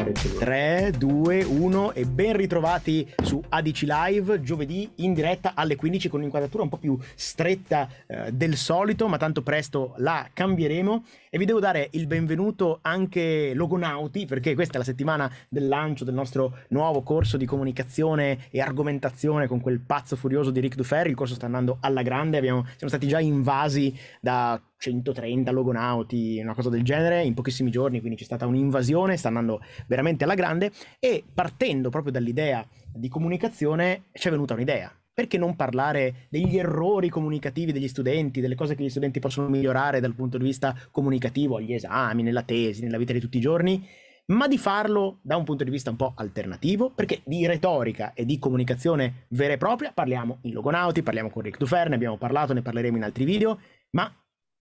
attaccare il 3, 2, 1 e ben ritrovati su ADC Live giovedì in diretta alle 15 con un'inquadratura un po' più stretta eh, del solito, ma tanto presto la cambieremo e vi devo dare il benvenuto anche Logonauti perché questa è la settimana del lancio del nostro nuovo corso di comunicazione e argomentazione con quel pazzo furioso di Ric Dufer, il corso sta andando alla grande, abbiamo, siamo stati già invasi da 130 logonauti, una cosa del genere, in pochissimi giorni, quindi c'è stata un'invasione, sta andando veramente alla grande e partendo proprio dall'idea di comunicazione ci è venuta un'idea. Perché non parlare degli errori comunicativi degli studenti, delle cose che gli studenti possono migliorare dal punto di vista comunicativo agli esami, nella tesi, nella vita di tutti i giorni? ma di farlo da un punto di vista un po' alternativo, perché di retorica e di comunicazione vera e propria parliamo in Logonauti, parliamo con Rick Duffer, ne abbiamo parlato, ne parleremo in altri video, ma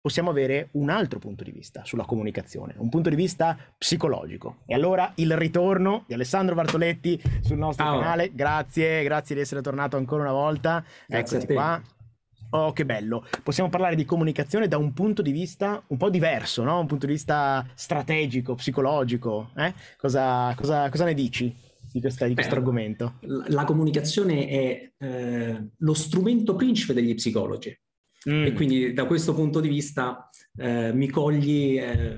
possiamo avere un altro punto di vista sulla comunicazione, un punto di vista psicologico. E allora il ritorno di Alessandro Bartoletti sul nostro ah, canale, grazie, grazie di essere tornato ancora una volta, grazie eccoci qua. Oh, che bello. Possiamo parlare di comunicazione da un punto di vista un po' diverso, no? Un punto di vista strategico, psicologico. Eh? Cosa, cosa, cosa, ne dici di, questa, di Beh, questo argomento? La, la comunicazione è eh, lo strumento principe degli psicologi. Mm. E quindi da questo punto di vista eh, mi cogli eh,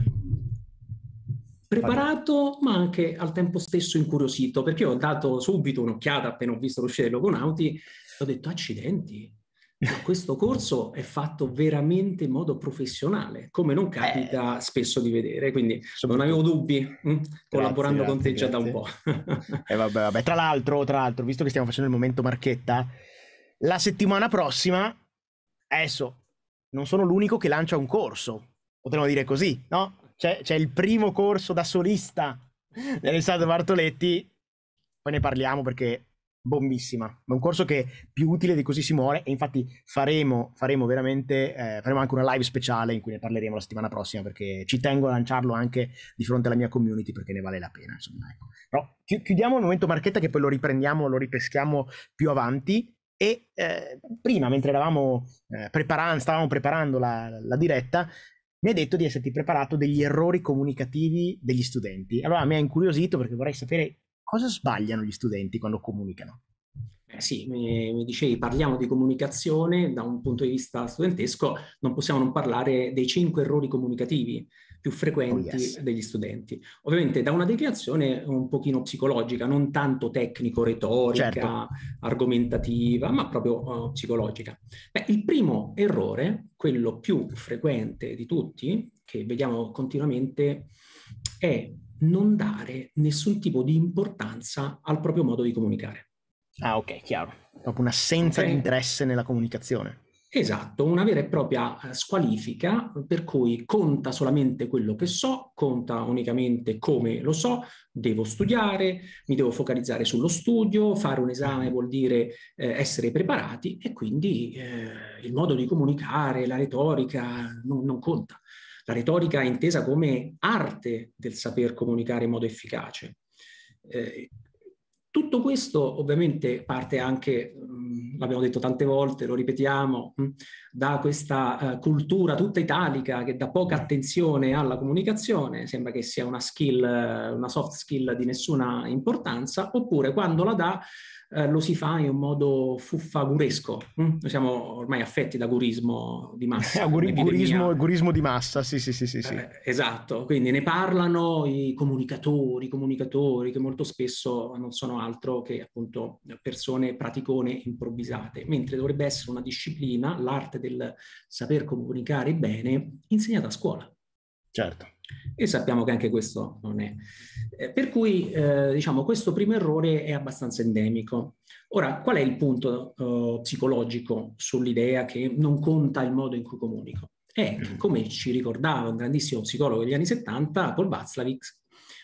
preparato ma anche al tempo stesso incuriosito, perché ho dato subito un'occhiata appena ho visto l'uscita del Logonauti, e ho detto accidenti, eh. questo corso è fatto veramente in modo professionale, come non capita eh, spesso di vedere, quindi non avevo dubbi, mh, mm, collaborando grazie, con te già grazie. da un po'. eh, vabbè, vabbè. Tra, l'altro, tra l'altro, visto che stiamo facendo il momento marchetta, la settimana prossima Adesso, non sono l'unico che lancia un corso, potremmo dire così, no? C'è, c'è il primo corso da solista di Alessandro Bartoletti, poi ne parliamo perché bombissima. È un corso che è più utile di così si muore e infatti faremo, faremo veramente, eh, faremo anche una live speciale in cui ne parleremo la settimana prossima perché ci tengo a lanciarlo anche di fronte alla mia community perché ne vale la pena. Insomma, ecco. Però chiudiamo il momento marchetta che poi lo riprendiamo, lo ripeschiamo più avanti e eh, prima, mentre eravamo, eh, preparando, stavamo preparando la, la diretta, mi ha detto di esserti preparato degli errori comunicativi degli studenti. Allora mi ha incuriosito perché vorrei sapere cosa sbagliano gli studenti quando comunicano. Eh sì, mi, mi, dicevi, parliamo di comunicazione da un punto di vista studentesco, non possiamo non parlare dei cinque errori comunicativi più frequenti oh, yes. degli studenti. Ovviamente da una declinazione un pochino psicologica, non tanto tecnico-retorica, certo. argomentativa, ma proprio uh, psicologica. Beh, il primo errore, quello più frequente di tutti, che vediamo continuamente, è non dare nessun tipo di importanza al proprio modo di comunicare. Ah, ok, chiaro. Proprio un'assenza okay. di interesse nella comunicazione. Esatto, una vera e propria eh, squalifica per cui conta solamente quello che so, conta unicamente come lo so, devo studiare, mi devo focalizzare sullo studio, fare un esame vuol dire eh, essere preparati e quindi eh, il modo di comunicare, la retorica non, non conta. La retorica è intesa come arte del saper comunicare in modo efficace. Eh, tutto questo ovviamente parte anche, mm, l'abbiamo detto tante volte, lo ripetiamo, mm, da questa eh, cultura tutta italica che dà poca attenzione alla comunicazione, sembra che sia una skill, eh, una soft skill di nessuna importanza, oppure quando la dà eh, lo si fa in un modo fuffaguresco. Mm? Noi siamo ormai affetti da gurismo di massa. Eh, gurismo, gurismo, di massa, sì, sì, sì. sì, sì. Eh, esatto, quindi ne parlano i comunicatori, comunicatori che molto spesso non sono altro che appunto persone praticone improvvisate, mentre dovrebbe essere una disciplina, l'arte del saper comunicare bene, insegnata a scuola. Certo. E sappiamo che anche questo non è. Eh, per cui, eh, diciamo, questo primo errore è abbastanza endemico. Ora, qual è il punto eh, psicologico sull'idea che non conta il modo in cui comunico? È come ci ricordava un grandissimo psicologo degli anni 70, Paul Václavic,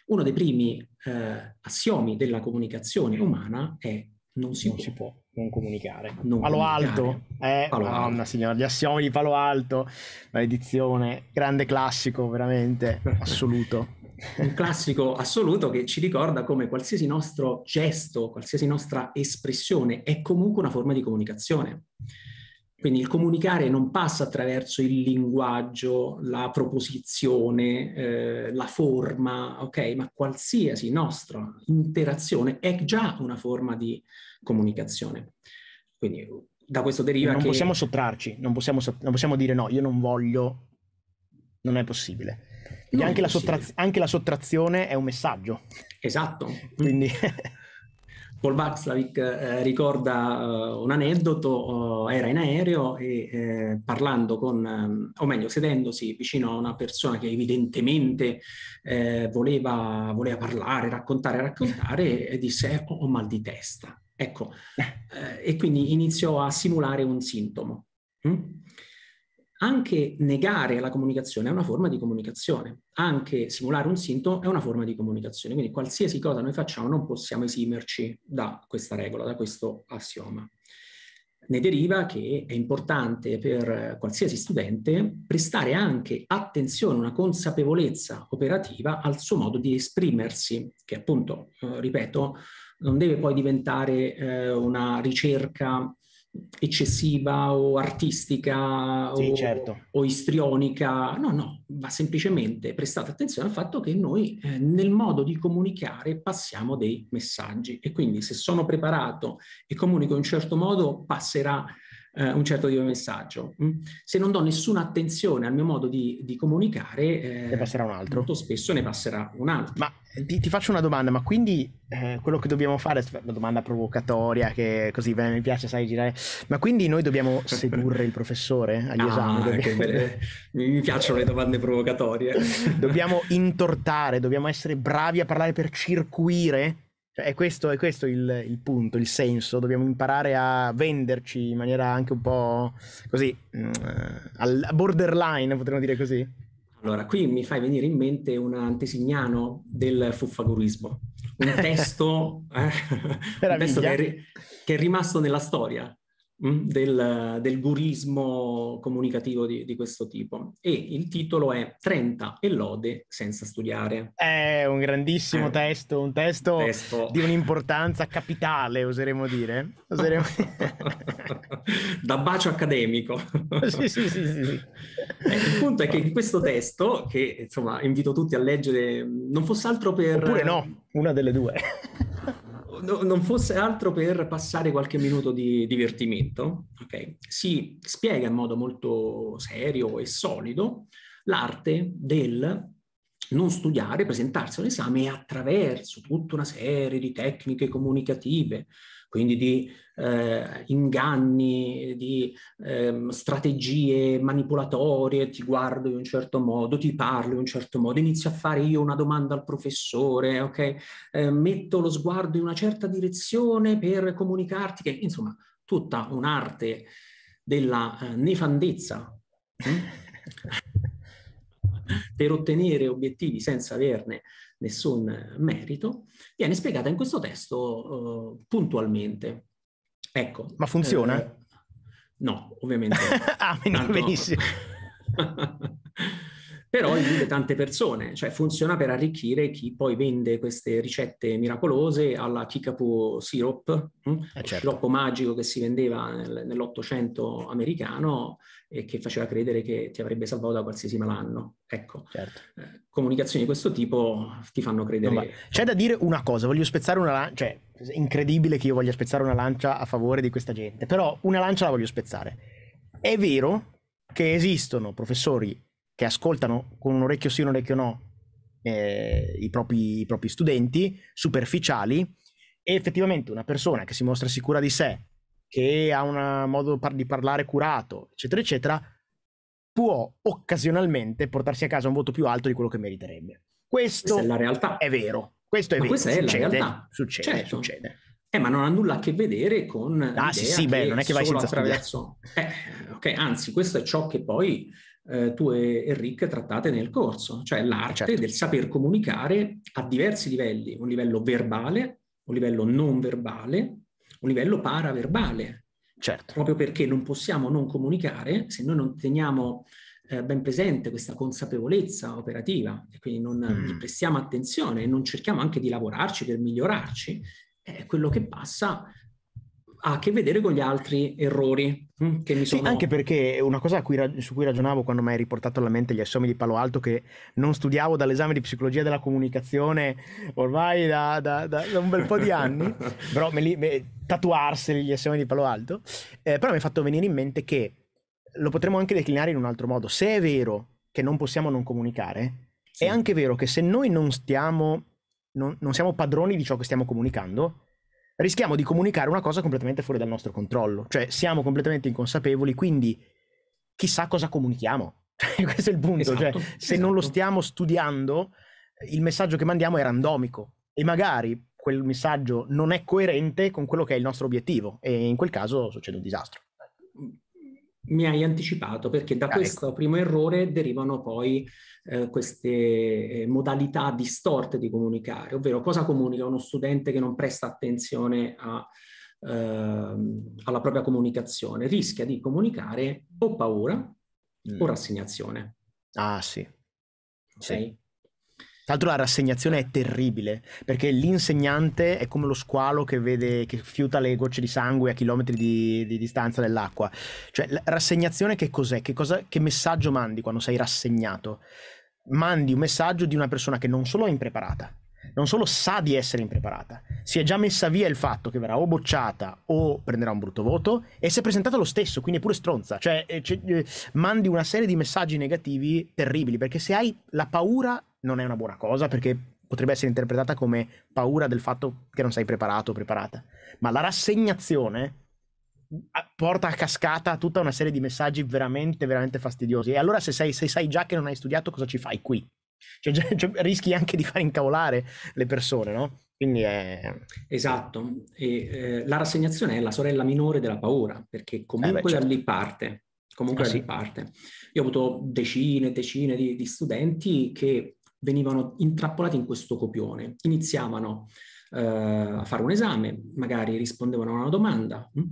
uno dei primi eh, assiomi della comunicazione umana è non si, non può. si può non comunicare. Non Palo comunicare. Alto, eh, Palo madonna alto. signora, gli assiomi di Palo Alto, maledizione, grande classico veramente, assoluto. Un classico assoluto che ci ricorda come qualsiasi nostro gesto, qualsiasi nostra espressione è comunque una forma di comunicazione. Quindi il comunicare non passa attraverso il linguaggio, la proposizione, eh, la forma, ok? Ma qualsiasi nostra interazione è già una forma di comunicazione comunicazione. Quindi da questo deriva non che... Possiamo sottrarci, non possiamo, non possiamo dire no, io non voglio, non è possibile. Non anche, è la sottraz- anche, la sottrazione è un messaggio. Esatto. Quindi... Paul Václavic eh, ricorda uh, un aneddoto, uh, era in aereo e eh, parlando con, um, o meglio, sedendosi vicino a una persona che evidentemente eh, voleva, voleva, parlare, raccontare, raccontare, e disse ho, ho mal di testa. Ecco, eh. eh, e quindi iniziò a simulare un sintomo. Mm? Anche negare la comunicazione è una forma di comunicazione, anche simulare un sintomo è una forma di comunicazione, quindi qualsiasi cosa noi facciamo non possiamo esimerci da questa regola, da questo assioma. Ne deriva che è importante per qualsiasi studente prestare anche attenzione, una consapevolezza operativa al suo modo di esprimersi, che appunto, eh, ripeto, non deve poi diventare eh, una ricerca eccessiva o artistica sì, o, certo. o, istrionica, no, no, va semplicemente prestata attenzione al fatto che noi eh, nel modo di comunicare passiamo dei messaggi e quindi se sono preparato e comunico in un certo modo passerà eh, un certo tipo di messaggio. Mm? Se non do nessuna attenzione al mio modo di, di comunicare, eh, passerà un altro. molto spesso ne passerà un altro. Ma eh, ti, ti faccio una domanda, ma quindi eh, quello che dobbiamo fare, una domanda provocatoria che così beh, mi piace, sai, girare, ma quindi noi dobbiamo sedurre il professore agli ah, esami? Dobbiamo... mi piacciono le domande provocatorie. dobbiamo intortare, dobbiamo essere bravi a parlare per circuire cioè, è questo, è questo il, il, punto, il senso. Dobbiamo imparare a venderci in maniera anche un po' così, mh, mm, eh, borderline, potremmo dire così. Allora, qui mi fai venire in mente un antesignano del fuffagurismo, un testo, eh, un testo che, è, che, è, rimasto nella storia. Mm, del, del, gurismo comunicativo di, di, questo tipo. E il titolo è 30 e lode senza studiare. È un grandissimo eh. testo, un testo, testo. di un'importanza capitale, oseremmo dire. Oseremo... da bacio accademico. sì, sì, sì, sì. Eh, il punto è che in questo testo, che insomma invito tutti a leggere, non fosse altro per... Oppure no, una delle due no, non fosse altro per passare qualche minuto di divertimento, okay, si spiega in modo molto serio e solido l'arte del non studiare, presentarsi all'esame attraverso tutta una serie di tecniche comunicative, quindi di eh, inganni, di eh, strategie manipolatorie, ti guardo in un certo modo, ti parlo in un certo modo, inizio a fare io una domanda al professore, okay? eh, metto lo sguardo in una certa direzione per comunicarti che, insomma, tutta un'arte della eh, nefandezza hm? per ottenere obiettivi senza averne nessun merito, viene spiegata in questo testo uh, puntualmente. Ecco, Ma funziona? Eh, no, ovviamente. ah, benissimo. però include tante persone, cioè funziona per arricchire chi poi vende queste ricette miracolose alla Kickapoo Syrup, mm? eh certo. sciroppo magico che si vendeva nel, nell'Ottocento americano e che faceva credere che ti avrebbe salvato da qualsiasi malanno. Ecco, certo. eh, comunicazioni di questo tipo ti fanno credere. No, c'è da dire una cosa, voglio spezzare una lancia, cioè incredibile che io voglia spezzare una lancia a favore di questa gente, però una lancia la voglio spezzare. È vero che esistono professori che ascoltano con un orecchio sì e un orecchio no eh, i, propri, i propri studenti, superficiali, e effettivamente una persona che si mostra sicura di sé, che ha un modo par- di parlare curato, eccetera, eccetera, può occasionalmente portarsi a casa un voto più alto di quello che meriterebbe. Questo è la realtà. È vero. Questo è ma vero. Questa succede, è la realtà. Succede, certo. succede. Eh, ma non ha nulla a che vedere con. Ah, sì, sì, beh, non è che vai senza attraverso... Eh, ok, anzi, questo è ciò che poi eh, tu e Enric trattate nel corso, cioè l'arte certo. del saper comunicare a diversi livelli, un livello verbale, un livello non verbale, un livello paraverbale. Certo. Proprio perché non possiamo non comunicare se noi non teniamo eh, ben presente questa consapevolezza operativa e quindi non mm. prestiamo attenzione e non cerchiamo anche di lavorarci per migliorarci, è quello che passa ha a che vedere con gli altri errori mm, che mi sono... Sì, anche perché una cosa cui, su cui ragionavo quando mi hai riportato alla mente gli assomi di Palo Alto che non studiavo dall'esame di psicologia della comunicazione ormai da, da, da, da un bel po' di anni, però me li, me, tatuarseli gli assomi di Palo Alto, eh, però mi è fatto venire in mente che lo potremmo anche declinare in un altro modo. Se è vero che non possiamo non comunicare, sì. è anche vero che se noi non stiamo, non, non siamo padroni di ciò che stiamo comunicando, rischiamo di comunicare una cosa completamente fuori dal nostro controllo. Cioè, siamo completamente inconsapevoli, quindi chissà cosa comunichiamo. Cioè, questo è il punto. Esatto, cioè, esatto. se non lo esatto. stiamo studiando, il messaggio che mandiamo è randomico e magari quel messaggio non è coerente con quello che è il nostro obiettivo e in quel caso succede un disastro. Mm mi hai anticipato perché da ah, questo ecco. primo errore derivano poi eh, queste eh, modalità distorte di comunicare, ovvero cosa comunica uno studente che non presta attenzione a, eh, alla propria comunicazione, rischia di comunicare o paura mm. o rassegnazione. Ah sì. Okay? Sì. Tra l'altro la rassegnazione è terribile, perché l'insegnante è come lo squalo che vede, che fiuta le gocce di sangue a chilometri di, di distanza dell'acqua. Cioè, la rassegnazione che cos'è? Che, cosa, che messaggio mandi quando sei rassegnato? Mandi un messaggio di una persona che non solo è impreparata, non solo sa di essere impreparata, si è già messa via il fatto che verrà o bocciata o prenderà un brutto voto e si è presentata lo stesso, quindi è pure stronza, cioè eh, cioè, eh mandi una serie di messaggi negativi terribili, perché se hai la paura non è una buona cosa perché potrebbe essere interpretata come paura del fatto che non sei preparato o preparata. Ma la rassegnazione porta a cascata tutta una serie di messaggi veramente, veramente fastidiosi. E allora se, sei, se sai già che non hai studiato, cosa ci fai qui? Cioè, cioè, rischi anche di far incavolare le persone, no? Quindi è... Esatto, e, eh, la rassegnazione è la sorella minore della paura, perché comunque eh beh, certo. da lì parte, comunque ah, sì. parte. Io ho avuto decine e decine di, di, studenti che venivano intrappolati in questo copione, iniziavano eh, a fare un esame, magari rispondevano a una domanda, mm?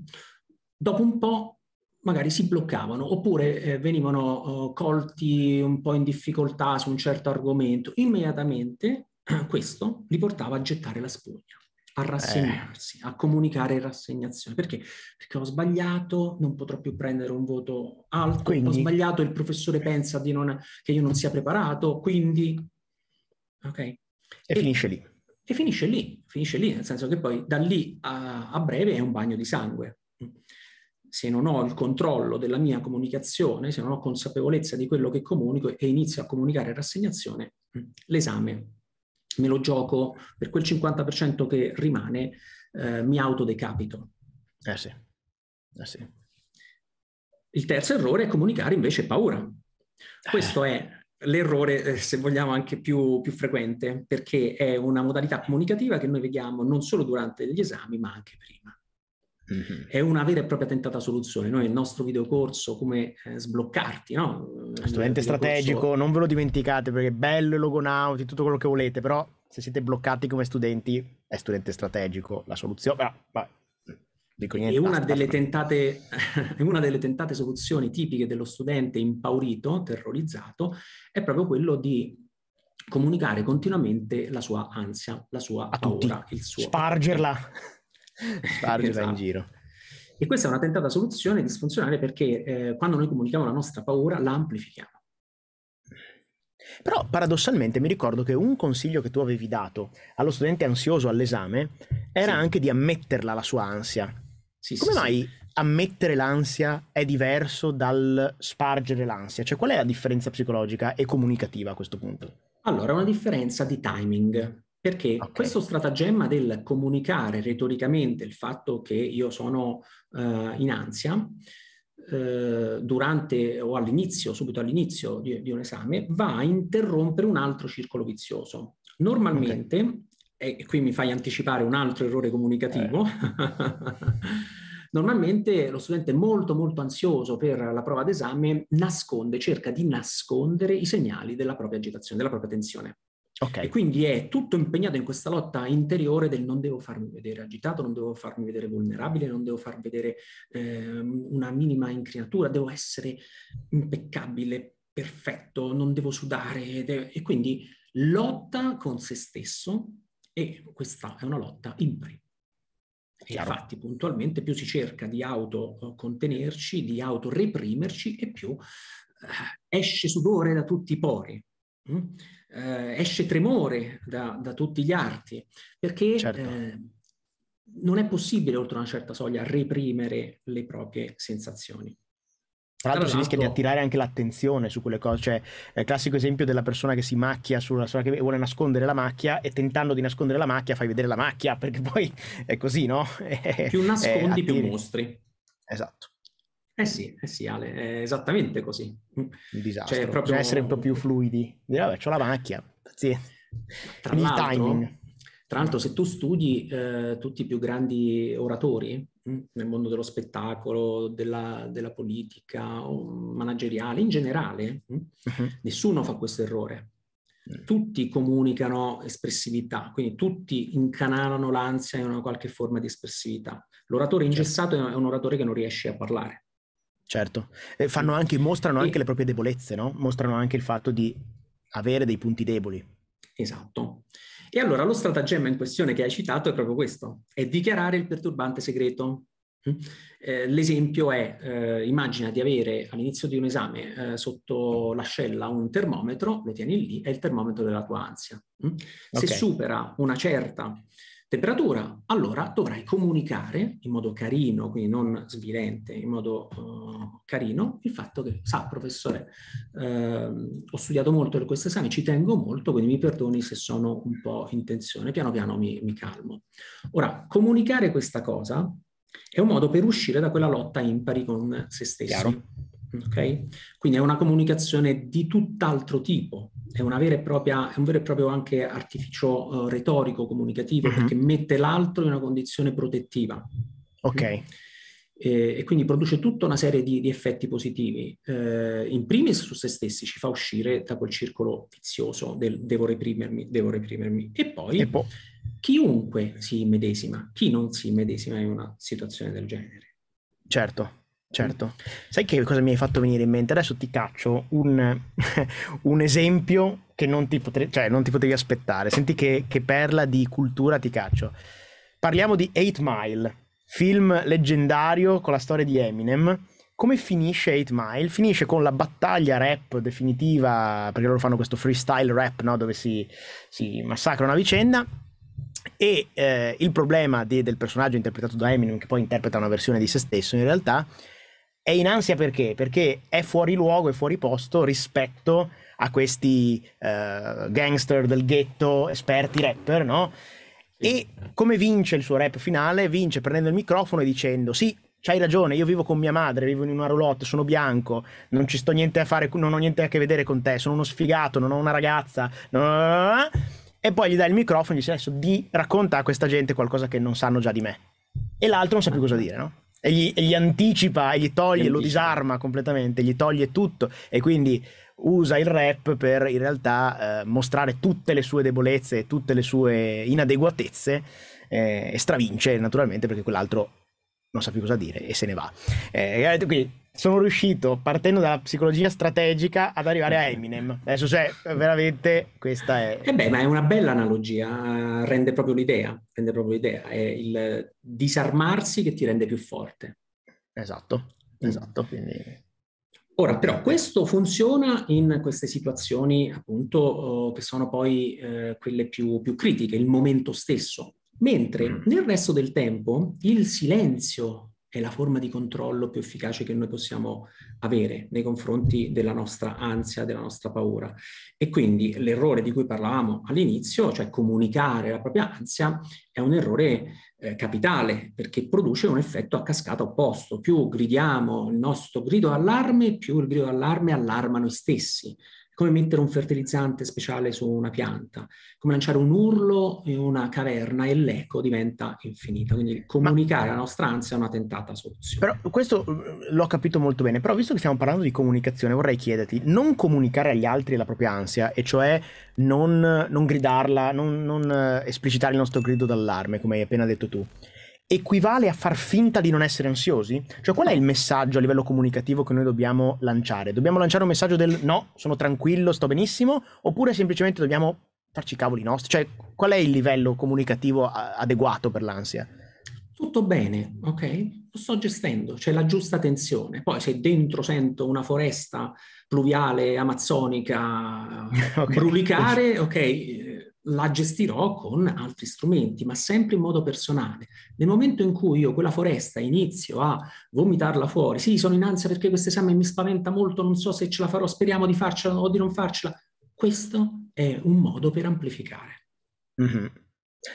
dopo un po' magari si bloccavano oppure eh, venivano eh, colti un po' in difficoltà su un certo argomento, immediatamente questo li portava a gettare la spugna a eh. rassegnarsi, eh. a comunicare rassegnazione. Perché? Perché ho sbagliato, non potrò più prendere un voto alto, quindi... ho sbagliato, il professore eh. pensa non, che io non sia preparato, quindi Ok? E, e finisce lì. E finisce lì, finisce lì, nel senso che poi da lì a, a breve è un bagno di sangue. Se non ho il controllo della mia comunicazione, se non ho consapevolezza di quello che comunico e inizio a comunicare rassegnazione, l'esame me lo gioco per quel 50% che rimane, eh, mi autodecapito. Eh sì. eh sì. Il terzo errore è comunicare invece paura. Questo eh. è l'errore, eh, se vogliamo, anche più, più, frequente, perché è una modalità comunicativa che noi vediamo non solo durante gli esami, ma anche prima. Mm-hmm. È una vera e propria tentata soluzione. Noi, il nostro videocorso, come eh, sbloccarti, no? studente strategico, non ve lo dimenticate perché è bello, logonauti, tutto quello che volete, però se siete bloccati come studenti, è studente strategico la soluzione. Ma, Però, e una, tentate, una, delle tentate, soluzioni tipiche dello studente impaurito, terrorizzato, è proprio quello di comunicare continuamente la sua ansia, la sua A paura, tutti. il suo... Spargerla! Spargerla esatto. in giro. E questa è una tentata soluzione disfunzionale perché eh, quando noi comunichiamo la nostra paura la amplifichiamo. Però paradossalmente mi ricordo che un consiglio che tu avevi dato allo studente ansioso all'esame era sì. anche di ammetterla la sua ansia. Sì, Come sì, mai sì. ammettere l'ansia è diverso dal spargere l'ansia? Cioè, qual è la differenza psicologica e comunicativa a questo punto? Allora, una differenza di timing. Perché okay. questo stratagemma del comunicare retoricamente il fatto che io sono eh, in ansia eh, durante o all'inizio, subito all'inizio di, di, un esame, va a interrompere un altro circolo vizioso. Normalmente okay e qui mi fai anticipare un altro errore comunicativo, eh. normalmente lo studente molto molto ansioso per la prova d'esame nasconde, cerca di nascondere i segnali della propria agitazione, della propria tensione. Okay. E quindi è tutto impegnato in questa lotta interiore del non devo farmi vedere agitato, non devo farmi vedere vulnerabile, non devo far vedere eh, una minima incrinatura, devo essere impeccabile, perfetto, non devo sudare. E quindi lotta con se stesso e questa è una lotta impari. E infatti puntualmente più si cerca di autocontenerci, eh, di autoreprimerci e più eh, esce sudore da tutti i pori, mh? Mm? Eh, esce tremore da, da, tutti gli arti, perché certo. eh, non è possibile oltre una certa soglia reprimere le proprie sensazioni. Tra l'altro si rischia di attirare anche l'attenzione su quelle cose, cioè il classico esempio della persona che si macchia sulla persona che vuole nascondere la macchia e tentando di nascondere la macchia fai vedere la macchia perché poi è così, no? Eh, più nascondi eh, più mostri. Esatto. Eh sì, eh sì Ale, è esattamente così. Un cioè, disastro, cioè, proprio... bisogna essere un po' più fluidi. Dire vabbè, ho la macchia, pazienza. Tra Il timing. Tra l'altro se tu studi eh, tutti i più grandi oratori, Mm, nel mondo dello spettacolo, della, della politica manageriale, in generale, uh-huh. nessuno fa questo errore. Mm. Tutti comunicano espressività, quindi tutti incanalano l'ansia in una qualche forma di espressività. L'oratore certo. ingessato certo. è un oratore che non riesce a parlare. Certo, e fanno anche, mostrano e... anche le proprie debolezze, no? Mostrano anche il fatto di avere dei punti deboli. Esatto. E allora lo stratagemma in questione che hai citato è proprio questo, è dichiarare il perturbante segreto. Mm? Eh, l'esempio è, eh, immagina di avere all'inizio di un esame eh, sotto l'ascella un termometro, lo tieni lì, è il termometro della tua ansia. Mm? Se okay. supera una certa temperatura, allora dovrai comunicare in modo carino, quindi non svilente, in modo uh, carino, il fatto che, sa professore, uh, ho studiato molto per questo esame, ci tengo molto, quindi mi perdoni se sono un po' in tensione, piano piano mi, mi calmo. Ora, comunicare questa cosa è un modo per uscire da quella lotta impari con se stessi. Chiaro. Okay? Quindi è una comunicazione di tutt'altro tipo, è, propria, è, un vero e proprio anche artificio uh, retorico, comunicativo, mm-hmm. perché mette l'altro in una condizione protettiva. Ok. Mm. E, e, quindi produce tutta una serie di, di effetti positivi. Eh, in primis su se stessi ci fa uscire da quel circolo vizioso del devo reprimermi, devo reprimermi. E poi, e poi chiunque si medesima, chi non si medesima in una situazione del genere. Certo, Certo. Sai che cosa mi hai fatto venire in mente? Adesso ti caccio un, un esempio che non ti, potre, cioè non ti, potevi aspettare. Senti che, che, perla di cultura ti caccio. Parliamo di 8 Mile, film leggendario con la storia di Eminem. Come finisce 8 Mile? Finisce con la battaglia rap definitiva, perché loro fanno questo freestyle rap no? dove si, si massacrano a vicenda. E eh, il problema di, del personaggio interpretato da Eminem, che poi interpreta una versione di se stesso in realtà, è in ansia perché? Perché è fuori luogo, e fuori posto rispetto a questi uh, gangster del ghetto, esperti rapper, no? E come vince il suo rap finale? Vince prendendo il microfono e dicendo sì, c'hai ragione, io vivo con mia madre, vivo in una roulotte, sono bianco, non ci sto niente a fare, non ho niente a che vedere con te, sono uno sfigato, non ho una ragazza. E poi gli dà il microfono e gli dice adesso di racconta a questa gente qualcosa che non sanno già di me. E l'altro non sa più cosa dire, no? e gli, e gli anticipa e gli toglie, gli lo disarma completamente, gli toglie tutto e quindi usa il rap per in realtà eh, mostrare tutte le sue debolezze e tutte le sue inadeguatezze eh, e stravince naturalmente perché quell'altro non sa più cosa dire e se ne va. Eh, quindi sono riuscito, partendo dalla psicologia strategica, ad arrivare a Eminem. Adesso, cioè, veramente questa è. E eh beh, ma è una bella analogia, rende proprio l'idea, rende proprio l'idea. È il disarmarsi che ti rende più forte. Esatto, mm. esatto. Quindi... Ora, però, questo funziona in queste situazioni, appunto, oh, che sono poi eh, quelle più, più critiche, il momento stesso. Mentre mm. nel resto del tempo il silenzio è la forma di controllo più efficace che noi possiamo avere nei confronti della nostra ansia, della nostra paura. E quindi l'errore di cui parlavamo all'inizio, cioè comunicare la propria ansia, è un errore eh, capitale perché produce un effetto a cascata opposto. Più gridiamo il nostro grido d'allarme, più il grido d'allarme allarma noi stessi come mettere un fertilizzante speciale su una pianta, come lanciare un urlo in una caverna e l'eco diventa infinita. Quindi comunicare Ma... la nostra ansia è una tentata soluzione. Però questo mm, l'ho capito molto bene, però visto che stiamo parlando di comunicazione vorrei chiederti, non comunicare agli altri la propria ansia, e cioè non, non gridarla, non, non eh, esplicitare il nostro grido d'allarme, come hai appena detto tu equivale a far finta di non essere ansiosi? Cioè qual è il messaggio a livello comunicativo che noi dobbiamo lanciare? Dobbiamo lanciare un messaggio del no, sono tranquillo, sto benissimo, oppure semplicemente dobbiamo farci i cavoli nostri? Cioè qual è il livello comunicativo adeguato per l'ansia? Tutto bene, ok? Lo sto gestendo, c'è la giusta tensione. Poi se dentro sento una foresta pluviale, amazzonica, okay. brulicare, ok, la gestirò con altri strumenti, ma sempre in modo personale. Nel momento in cui io quella foresta inizio a vomitarla fuori, sì, sono in ansia perché questo esame mi spaventa molto, non so se ce la farò, speriamo di farcela o di non farcela. Questo è un modo per amplificare. Mm-hmm.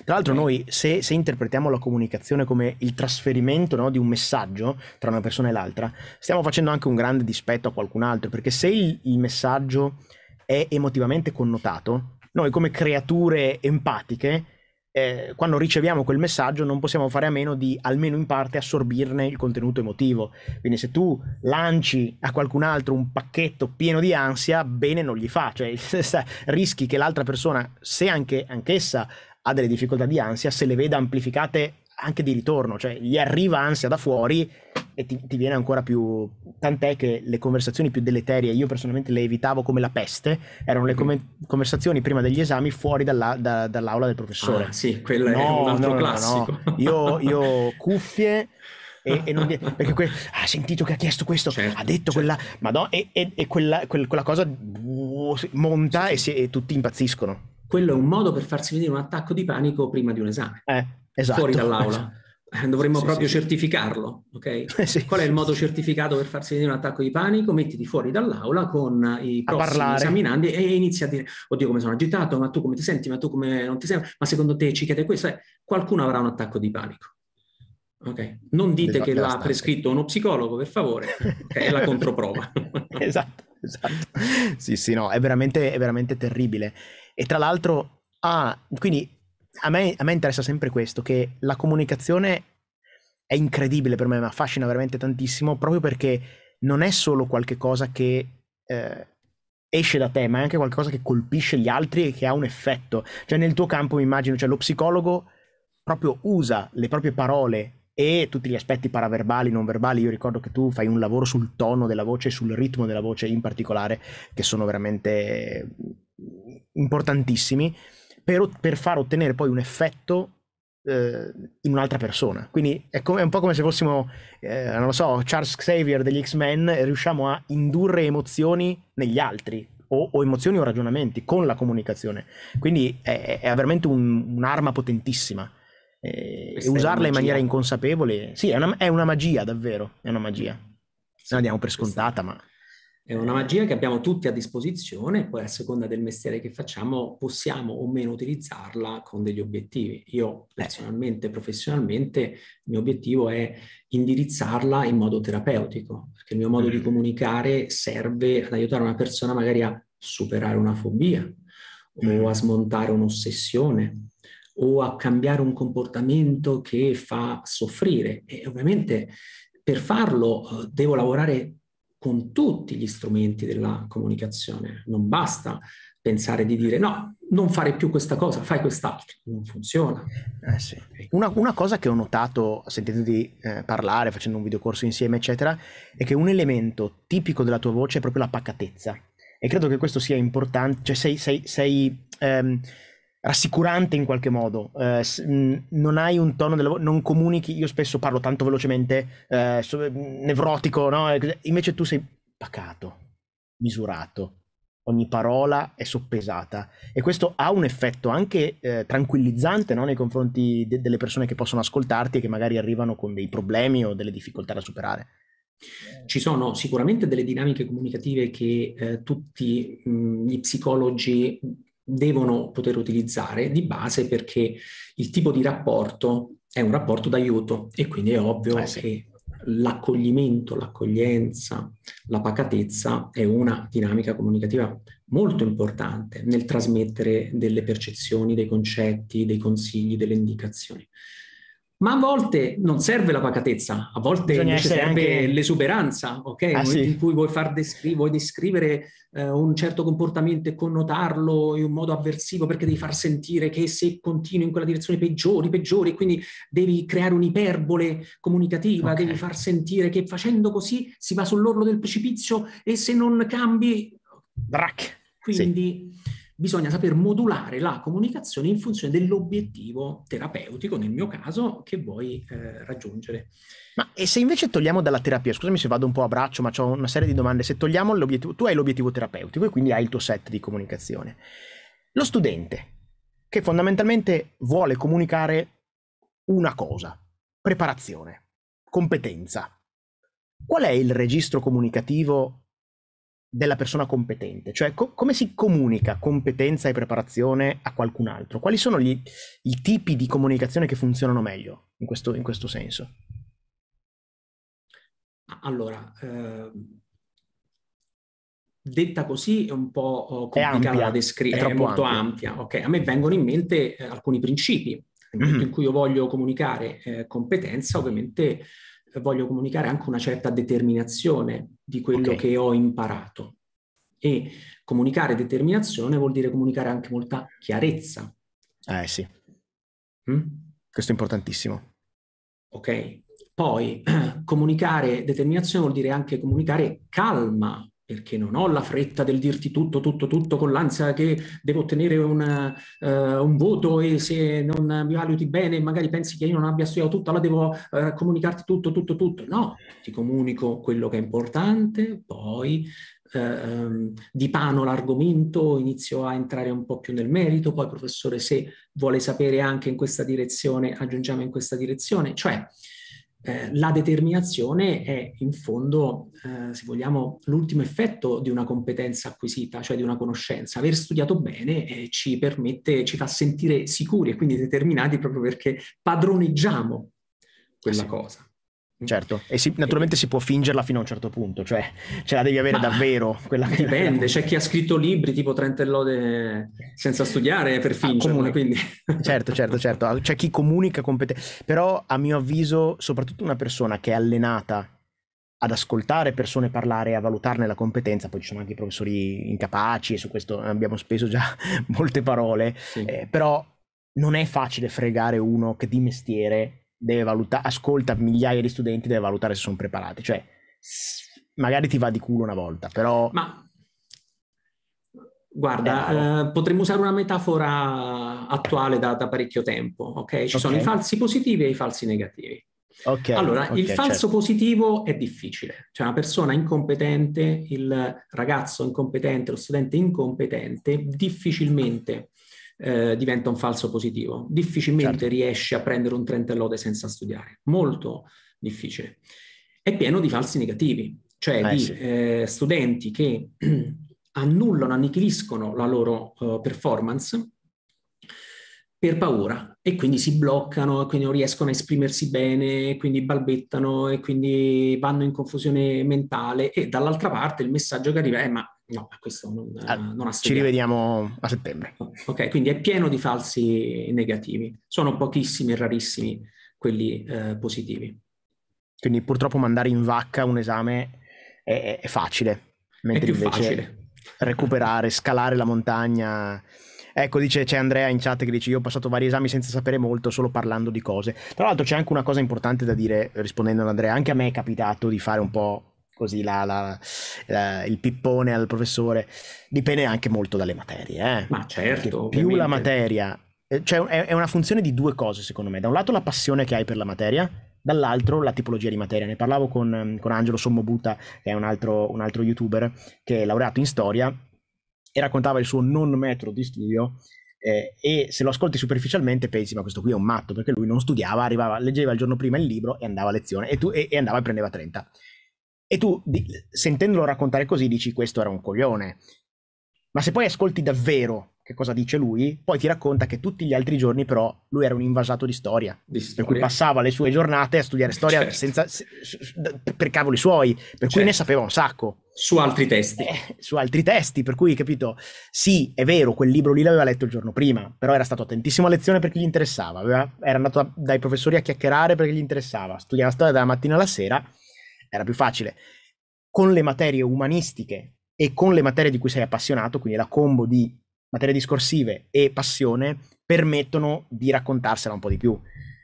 Tra l'altro noi se, se, interpretiamo la comunicazione come il trasferimento no, di un messaggio tra una persona e l'altra, stiamo facendo anche un grande dispetto a qualcun altro, perché se il, il messaggio è emotivamente connotato, noi come creature empatiche, eh, quando riceviamo quel messaggio non possiamo fare a meno di almeno in parte assorbirne il contenuto emotivo. Quindi se tu lanci a qualcun altro un pacchetto pieno di ansia, bene non gli fa, cioè rischi che l'altra persona, se anche anch'essa ha delle difficoltà di ansia, se le veda amplificate anche di ritorno, cioè gli arriva ansia da fuori e ti, ti, viene ancora più... Tant'è che le conversazioni più deleterie, io personalmente le evitavo come la peste, erano le mm. com- conversazioni prima degli esami fuori dalla, da, dall'aula del professore. Ah, sì, quello no, è un altro no, classico. No, io, io cuffie... E, e, non perché que- ha sentito che ha chiesto questo, certo, ha detto certo. quella, Madonna, e, e, e quella, quel, quella, cosa uh, monta sì, sì. Si, e, tutti impazziscono. Quello è un modo per farsi venire un attacco di panico prima di un esame. Eh esatto, fuori dall'aula. Esatto. Dovremmo sì, proprio sì. certificarlo, ok? Eh, sì, Qual è il modo certificato per farsi venire un attacco di panico? Mettiti fuori dall'aula con i prossimi esaminandi e inizia a dire oddio come sono agitato, ma tu come ti senti, ma tu come non ti senti, ma secondo te ci chiede questo? Eh, qualcuno avrà un attacco di panico. Okay. Non dite esatto, che l'ha esatto. prescritto uno psicologo, per favore, okay, è la controprova. esatto, esatto. Sì, sì, no, è veramente, è veramente terribile. E tra l'altro, ah, quindi a me, a me interessa sempre questo, che la comunicazione è incredibile per me, mi affascina veramente tantissimo, proprio perché non è solo qualcosa che eh, esce da te, ma è anche qualcosa che colpisce gli altri e che ha un effetto. Cioè nel tuo campo mi immagino, cioè lo psicologo proprio usa le proprie parole e tutti gli aspetti paraverbali, non verbali. Io ricordo che tu fai un lavoro sul tono della voce, e sul ritmo della voce in particolare, che sono veramente importantissimi per, per far ottenere poi un effetto eh, in un'altra persona. Quindi è, come, è, un po' come se fossimo, eh, non lo so, Charles Xavier degli X-Men e riusciamo a indurre emozioni negli altri. O, o emozioni o ragionamenti con la comunicazione. Quindi è, è veramente un, un'arma potentissima. Eh, e, e usarla in maniera inconsapevole. Sì, è una, è una magia, davvero. È una magia. Se la diamo per scontata, ma è una magia che abbiamo tutti a disposizione poi a seconda del mestiere che facciamo possiamo o meno utilizzarla con degli obiettivi. Io personalmente, professionalmente, il mio obiettivo è indirizzarla in modo terapeutico, perché il mio modo di mm. comunicare serve ad aiutare una persona magari a superare una fobia o mm. a smontare un'ossessione o a cambiare un comportamento che fa soffrire. E ovviamente per farlo eh, devo lavorare con tutti gli strumenti della comunicazione. Non basta pensare di dire no, non fare più questa cosa, fai quest'altra. Non funziona. Eh sì. una, una, cosa che ho notato sentendoti eh, parlare, facendo un videocorso insieme, eccetera, è che un elemento tipico della tua voce è proprio la pacatezza. E credo che questo sia importante, cioè sei, sei, sei ehm, rassicurante in qualche modo. Eh, non hai un tono della voce, non comunichi. Io spesso parlo tanto velocemente, eh, eh nevrotico, no? Invece tu sei pacato, misurato. Ogni parola è soppesata e questo ha un effetto anche eh, tranquillizzante no? nei confronti de- delle persone che possono ascoltarti e che magari arrivano con dei problemi o delle difficoltà da superare. Ci sono sicuramente delle dinamiche comunicative che eh, tutti mh, gli psicologi devono poter utilizzare di base perché il tipo di rapporto è un rapporto d'aiuto e quindi è ovvio eh sì. che l'accoglimento, l'accoglienza, la pacatezza è una dinamica comunicativa molto importante nel trasmettere delle percezioni, dei concetti, dei consigli, delle indicazioni. Ma a volte non serve la pacatezza, a volte serve anche... l'esuberanza, ok? Ah, sì. In cui vuoi, descri- vuoi descrivere eh, un certo comportamento e connotarlo in un modo avversivo perché devi far sentire che se continui in quella direzione peggiori, peggiori, quindi devi creare un'iperbole comunicativa, okay. devi far sentire che facendo così si va sull'orlo del precipizio e se non cambi... Brac. Quindi... Sì bisogna saper modulare la comunicazione in funzione dell'obiettivo terapeutico, nel mio caso, che vuoi eh, raggiungere. Ma e se invece togliamo dalla terapia, scusami se vado un po' a braccio, ma ho una serie di domande, se togliamo l'obiettivo, tu hai l'obiettivo terapeutico e quindi hai il tuo set di comunicazione. Lo studente, che fondamentalmente vuole comunicare una cosa, preparazione, competenza. Qual è il registro comunicativo della persona competente, cioè co- come si comunica competenza e preparazione a qualcun altro? Quali sono gli, i tipi di comunicazione che funzionano meglio in questo, in questo senso? Allora, eh, detta così è un po' oh, complicata da descrivere, è, è, molto ampia. ampia. Okay. A me vengono in mente eh, alcuni principi. Nel momento mm-hmm. in cui io voglio comunicare eh, competenza, ovviamente voglio comunicare anche una certa determinazione di quello okay. che ho imparato. E comunicare determinazione vuol dire comunicare anche molta chiarezza. Eh sì. Mm? Questo è importantissimo. Ok. Poi comunicare determinazione vuol dire anche comunicare calma perché non ho la fretta del dirti tutto, tutto, tutto con l'ansia che devo ottenere una, uh, eh, un voto e se non mi valuti bene magari pensi che io non abbia studiato tutto, allora devo uh, comunicarti tutto, tutto, tutto. No, ti comunico quello che è importante, poi uh, eh, ehm, dipano l'argomento, inizio a entrare un po' più nel merito, poi professore se vuole sapere anche in questa direzione aggiungiamo in questa direzione, cioè eh, la determinazione è in fondo, eh, se vogliamo, l'ultimo effetto di una competenza acquisita, cioè di una conoscenza. Aver studiato bene eh, ci permette, ci fa sentire sicuri e quindi determinati proprio perché padroneggiamo quella sì. cosa. Mm. Certo, e si, naturalmente si può fingerla fino a un certo punto, cioè ce la devi avere Ma davvero. Quella che... Dipende, c'è chi ha scritto libri tipo Trentellode senza studiare per fingere. ah, quindi... Certo, certo, certo, ah, c'è chi comunica competenza, però a mio avviso soprattutto una persona che è allenata ad ascoltare persone parlare e a valutarne la competenza, poi ci sono anche i professori incapaci e su questo abbiamo speso già molte parole, sì. eh, però non è facile fregare uno che di mestiere deve valutare, ascolta migliaia di studenti, deve valutare se sono preparati. Cioè, magari ti va di culo una volta, però... Ma... Guarda, eh, potremmo usare una metafora attuale da, da parecchio tempo, ok? Ci okay. sono i falsi positivi e i falsi negativi. Okay, allora, okay, il falso certo. positivo è difficile, cioè una persona incompetente, il ragazzo incompetente, lo studente incompetente difficilmente eh, diventa un falso positivo. Difficilmente certo. riesce a prendere un 30 lode senza studiare, molto difficile. È pieno di falsi negativi, cioè ah, di sì. eh, studenti che annullano, annichiliscono la loro uh, performance per paura e quindi si bloccano e quindi non riescono a esprimersi bene, quindi balbettano e quindi vanno in confusione mentale e dall'altra parte il messaggio che arriva è ma No, questo non, allora, ah, eh, non ha senso. Ci rivediamo a settembre. Ok, quindi è pieno di falsi negativi. Sono pochissimi e rarissimi quelli eh, positivi. Quindi purtroppo mandare in vacca un esame è, è facile, mentre è invece facile. recuperare, scalare la montagna... Ecco, dice, c'è Andrea in chat che dice io ho passato vari esami senza sapere molto, solo parlando di cose. Tra l'altro c'è anche una cosa importante da dire, rispondendo ad Andrea, anche a me è capitato di fare un po' così la, la, la, il pippone al professore, dipende anche molto dalle materie. Eh? Ma certo. più la materia, eh, cioè è, una funzione di due cose secondo me, da un lato la passione che hai per la materia, dall'altro la tipologia di materia. Ne parlavo con, con Angelo Sommobuta, che è un altro, un altro youtuber che è laureato in storia e raccontava il suo non metro di studio eh, e se lo ascolti superficialmente pensi ma questo qui è un matto perché lui non studiava, arrivava, leggeva il giorno prima il libro e andava a lezione e, tu, e, e andava e prendeva 30 e tu, di, sentendolo raccontare così, dici questo era un coglione. Ma se poi ascolti davvero che cosa dice lui, poi ti racconta che tutti gli altri giorni però lui era un invasato di storia, di storia. per cui passava le sue giornate a studiare storia certo. senza, per cavoli suoi, per certo. cui ne certo. sapeva un sacco. Su altri testi. Eh, su altri testi, per cui, capito, sì, è vero, quel libro lì l'aveva letto il giorno prima, però era stato attentissimo a lezione perché gli interessava, aveva, era andato dai professori a chiacchierare perché gli interessava, studiava storia dalla mattina alla sera era più facile. Con le materie umanistiche e con le materie di cui sei appassionato, quindi la combo di materie discorsive e passione, permettono di raccontarsela un po' di più.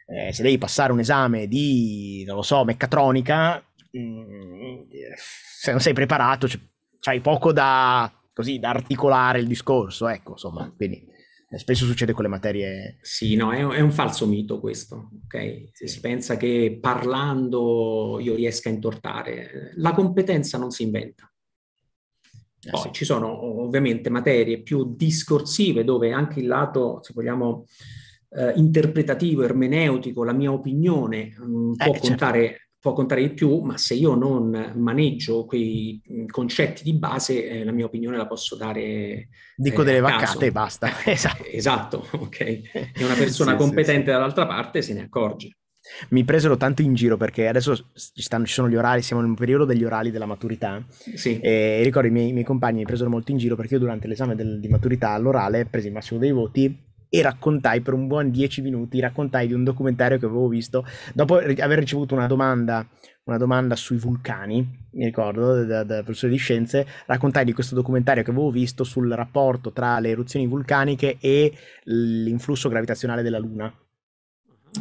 Eh, se devi passare un esame di, non lo so, meccatronica, mh, mm, se non sei preparato, c- cioè, c'hai poco da, così, da articolare il discorso, ecco, insomma, quindi eh, spesso succede con le materie. Sì, no, è, è un falso mito questo, ok? Sì. Si pensa che parlando io riesca a intortare. La competenza non si inventa. Eh, Poi ah, sì. ci sono ovviamente materie più discorsive dove anche il lato, se vogliamo, eh, interpretativo, ermeneutico, la mia opinione mh, mm, eh, può eh, contare certo può contare di più, ma se io non maneggio quei concetti di base, eh, la mia opinione la posso dare. Dico eh, delle vaccate e basta. Esatto, esatto. esatto, ok. E una persona sì, competente sì, dall'altra parte se ne accorge. Mi presero tanto in giro perché adesso ci, stanno, ci sono gli orali, siamo in un periodo degli orali della maturità. Sì. E ricordo i miei, i miei compagni mi presero molto in giro perché io durante l'esame del, di maturità all'orale presi il massimo dei voti e raccontai per un buon dieci minuti, raccontai di un documentario che avevo visto dopo aver ricevuto una domanda, una domanda sui vulcani, mi ricordo, da, da professore di scienze, raccontai di questo documentario che avevo visto sul rapporto tra le eruzioni vulcaniche e l'influsso gravitazionale della Luna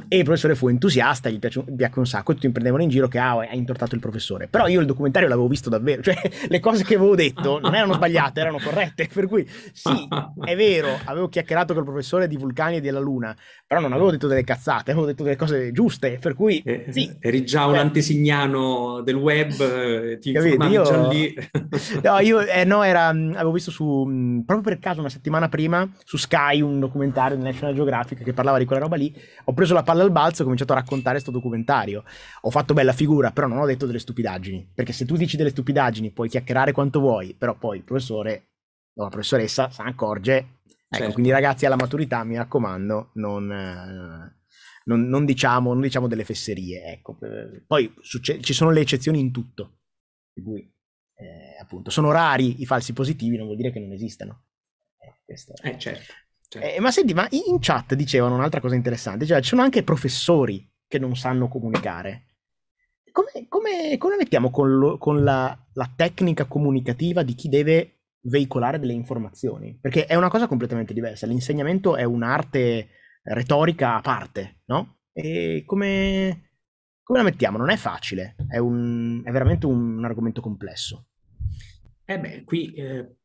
e il professore fu entusiasta, gli piacque, un sacco, e tutti mi prendevano in giro che ah, ha intortato il professore. Però io il documentario l'avevo visto davvero, cioè le cose che avevo detto non erano sbagliate, erano corrette. Per cui sì, è vero, avevo chiacchierato col professore di vulcani e della luna, però non avevo detto delle cazzate, avevo detto delle cose giuste. Per cui eh, Eri già un antesignano del web, eh, ti informavi io... lì. no, io eh, no, era, mm, avevo visto su, mm, proprio per caso una settimana prima, su Sky, un documentario di National Geographic che parlava di quella roba lì. Ho preso la la palla al balzo e ho cominciato a raccontare questo documentario. Ho fatto bella figura, però non ho detto delle stupidaggini, perché se tu dici delle stupidaggini puoi chiacchierare quanto vuoi, però poi il professore o la professoressa se ne accorge. Ecco, certo. quindi ragazzi alla maturità, mi raccomando, non... Eh, non, non, diciamo, non, diciamo, delle fesserie. Ecco. Poi succe- ci sono le eccezioni in tutto, di cui eh, appunto sono rari i falsi positivi, non vuol dire che non esistano. Eh, questo, eh, certo. Eh, ma senti, ma in chat dicevano un'altra cosa interessante, cioè ci sono anche professori che non sanno comunicare. Come, come, come mettiamo con, lo, con la, la, tecnica comunicativa di chi deve veicolare delle informazioni? Perché è una cosa completamente diversa, l'insegnamento è un'arte retorica a parte, no? E come, come la mettiamo? Non è facile, è, un, è veramente un, un argomento complesso. Eh beh, qui eh,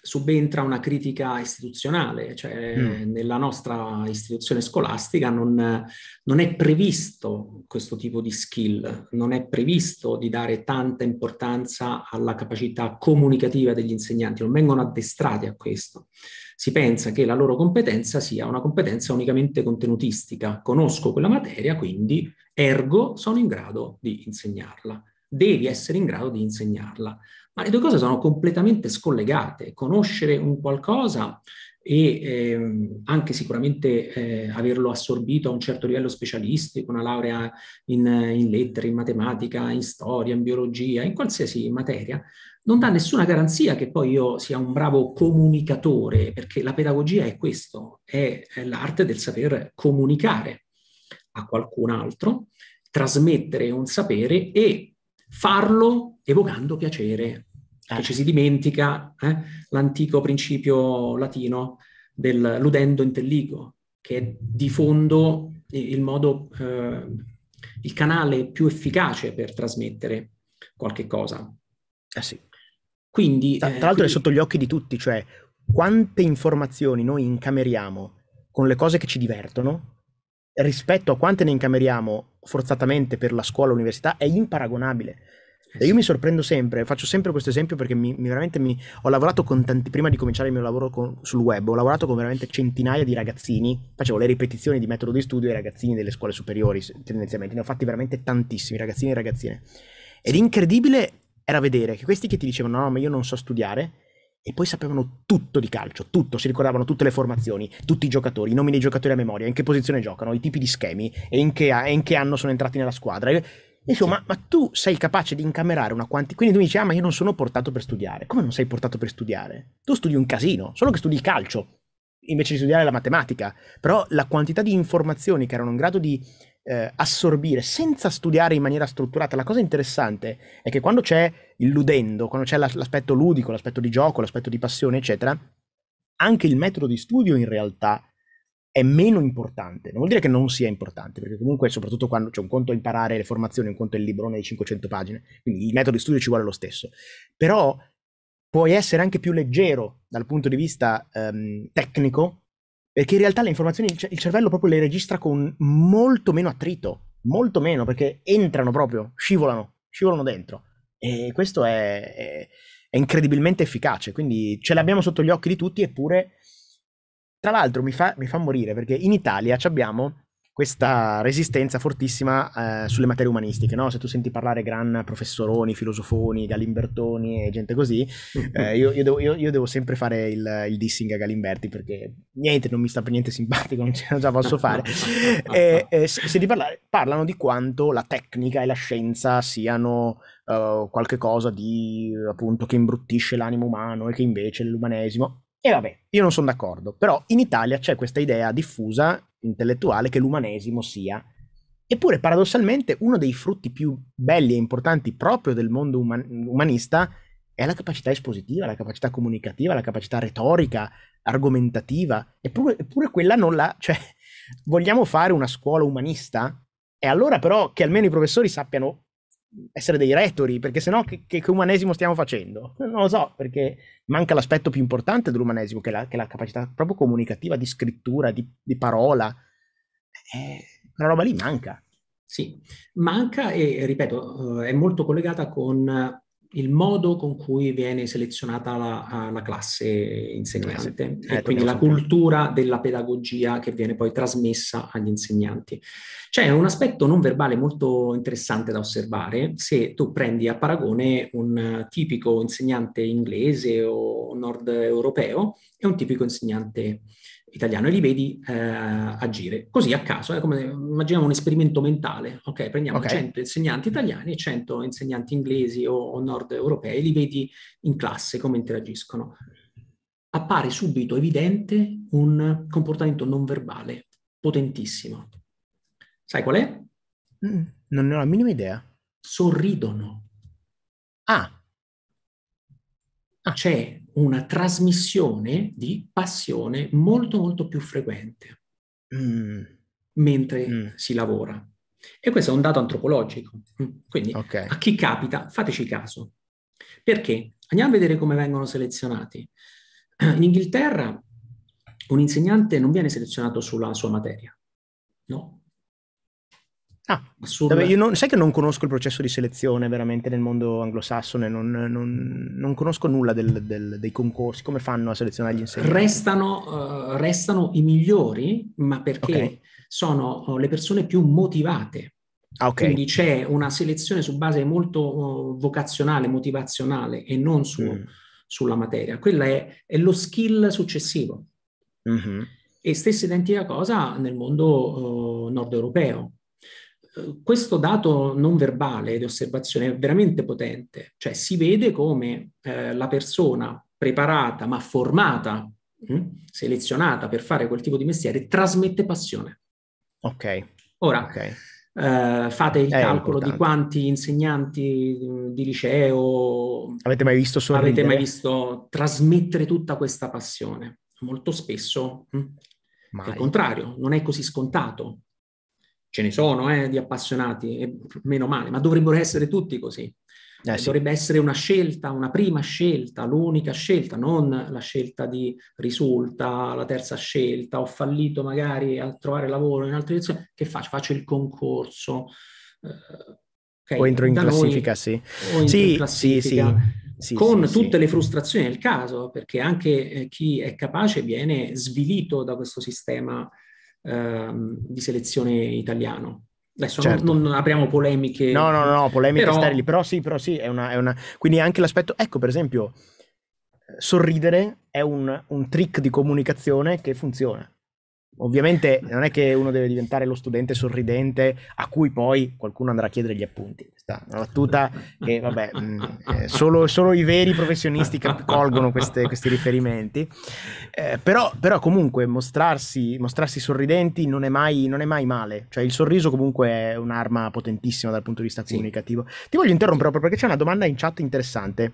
subentra una critica istituzionale, cioè mm. nella nostra istituzione scolastica non, non, è previsto questo tipo di skill, non è previsto di dare tanta importanza alla capacità comunicativa degli insegnanti, non vengono addestrati a questo. Si pensa che la loro competenza sia una competenza unicamente contenutistica, conosco quella materia, quindi ergo sono in grado di insegnarla, devi essere in grado di insegnarla ma le due cose sono completamente scollegate. Conoscere un qualcosa e ehm, anche sicuramente eh, averlo assorbito a un certo livello specialistico, una laurea in, in, lettere, in matematica, in storia, in biologia, in qualsiasi materia, non dà nessuna garanzia che poi io sia un bravo comunicatore, perché la pedagogia è questo, è, è l'arte del saper comunicare a qualcun altro, trasmettere un sapere e farlo evocando piacere eh. che ci si dimentica eh, l'antico principio latino del ludendo intelligo, che è di fondo il modo, eh, il canale più efficace per trasmettere qualche cosa. Eh sì. Quindi, tra, eh, tra l'altro quindi... è sotto gli occhi di tutti, cioè quante informazioni noi incameriamo con le cose che ci divertono rispetto a quante ne incameriamo forzatamente per la scuola o l'università è imparagonabile. E io mi sorprendo sempre, faccio sempre questo esempio perché mi, mi veramente mi, ho lavorato con tanti, prima di cominciare il mio lavoro con, sul web, ho lavorato con veramente centinaia di ragazzini, facevo le ripetizioni di metodo di studio ai ragazzini delle scuole superiori tendenzialmente, ne ho fatti veramente tantissimi, ragazzini e ragazzine. Ed incredibile era vedere che questi che ti dicevano no, ma io non so studiare, e poi sapevano tutto di calcio, tutto, si ricordavano tutte le formazioni, tutti i giocatori, i nomi dei giocatori a memoria, in che posizione giocano, i tipi di schemi e in che, in che anno sono entrati nella squadra. Io, io dicevo, ma, ma, tu sei capace di incamerare una quantità. Quindi tu mi dici, ah, ma io non sono portato per studiare. Come non sei portato per studiare? Tu studi un casino, solo che studi il calcio invece di studiare la matematica. Però la quantità di informazioni che erano in grado di eh, assorbire senza studiare in maniera strutturata, la cosa interessante è che quando c'è il ludendo, quando c'è l'aspetto ludico, l'aspetto di gioco, l'aspetto di passione, eccetera, anche il metodo di studio in realtà è meno importante. Non vuol dire che non sia importante, perché comunque, soprattutto quando c'è cioè, un conto è imparare le formazioni, un conto è il librone di 500 pagine, quindi il metodo di studio ci vuole lo stesso. Però puoi essere anche più leggero dal punto di vista um, tecnico, perché in realtà le informazioni, il cervello proprio le registra con molto meno attrito, molto meno, perché entrano proprio, scivolano, scivolano dentro. E questo è, è, è incredibilmente efficace, quindi ce l'abbiamo sotto gli occhi di tutti, eppure tra l'altro mi fa, mi fa morire perché in Italia abbiamo questa resistenza fortissima eh, sulle materie umanistiche, no? Se tu senti parlare gran professoroni, filosofoni, Galimbertoni e gente così, eh, io, io, devo, io, io, devo, sempre fare il, il, dissing a Galimberti perché niente, non mi sta per niente simpatico, non ce la già posso fare. e, eh, senti parlare, parlano di quanto la tecnica e la scienza siano uh, qualche di appunto che imbruttisce l'animo umano e che invece l'umanesimo e vabbè, io non sono d'accordo, però in Italia c'è questa idea diffusa, intellettuale, che l'umanesimo sia Eppure, paradossalmente, uno dei frutti più belli e importanti proprio del mondo uman- umanista è la capacità espositiva, la capacità comunicativa, la capacità retorica, argomentativa. Eppure, eppure quella non la... Cioè, vogliamo fare una scuola umanista? E allora però che almeno i professori sappiano essere dei retori, perché sennò che, che, che umanesimo stiamo facendo? Non lo so, perché manca l'aspetto più importante dell'umanesimo, che è la, che è la capacità proprio comunicativa di scrittura, di, di parola. Eh, roba lì manca. Sì, manca e ripeto, eh, è molto collegata con il modo con cui viene selezionata la, la classe insegnante esatto. eh, e quindi la cultura della pedagogia che viene poi trasmessa agli insegnanti. C'è un aspetto non verbale molto interessante da osservare se tu prendi a paragone un tipico insegnante inglese o nord europeo e un tipico insegnante italiano e li vedi eh, agire così a caso, è come immaginiamo un esperimento mentale, ok? Prendiamo okay. 100 insegnanti italiani e 100 insegnanti inglesi o, o nord europei, li vedi in classe come interagiscono. Appare subito evidente un comportamento non verbale potentissimo. Sai qual è? Mm, non ne ho la minima idea. Sorridono. Ah. ah. C'è una trasmissione di passione molto molto più frequente mm. mentre mm. si lavora. E questo è un dato antropologico. Mm. Quindi okay. a chi capita, fateci caso. Perché? Andiamo a vedere come vengono selezionati. In Inghilterra un insegnante non viene selezionato sulla sua materia, no, Ah, sul... Vabbè, non, sai che non conosco il processo di selezione veramente nel mondo anglosassone, non, non, non conosco nulla del, del, dei concorsi, come fanno a selezionare gli insegnanti? Restano, uh, restano i migliori, ma perché okay. sono eh, le persone più motivate. Ah, okay. Quindi c'è una selezione su base molto uh, vocazionale, motivazionale e non su, mm. sulla materia. Quella è, è lo skill successivo. Mm-hmm. E stessa identica cosa nel mondo uh, nord europeo questo dato non verbale di osservazione è veramente potente, cioè si vede come eh, la persona preparata ma formata, mh, hm, selezionata per fare quel tipo di mestiere, trasmette passione. Ok. Ora, okay. Eh, fate il è calcolo importante. di quanti insegnanti hm, di liceo avete mai visto sorridere? Avete mai visto trasmettere tutta questa passione? Molto spesso mh, hm, è il contrario, non è così scontato ce ne sono eh, di appassionati, e meno male, ma dovrebbero essere tutti così. Eh sì. Dovrebbe essere una scelta, una prima scelta, l'unica scelta, non la scelta di risulta, la terza scelta, ho fallito magari a trovare lavoro in altre direzioni, che faccio? Faccio il concorso. Eh, okay. O entro in da classifica, noi, sì. Entro sì, in classifica, sì. con tutte le frustrazioni del caso, perché anche eh, chi è capace viene svilito da questo sistema Ehm, di selezione italiano. Adesso certo. non, non, apriamo polemiche. No, no, no, polemiche però... sterili, però sì, però sì, è una, è una... Quindi anche l'aspetto... Ecco, per esempio, sorridere è un, un trick di comunicazione che funziona. Ovviamente non è che uno deve diventare lo studente sorridente a cui poi qualcuno andrà a chiedere gli appunti. Questa è una battuta che, vabbè, mm, eh, solo, solo i veri professionisti colgono queste, questi riferimenti. Eh, però, però, comunque mostrarsi, mostrarsi sorridenti non è, mai, non è, mai, male. Cioè il sorriso comunque è un'arma potentissima dal punto di vista comunicativo. Ti voglio interrompere proprio perché c'è una domanda in chat interessante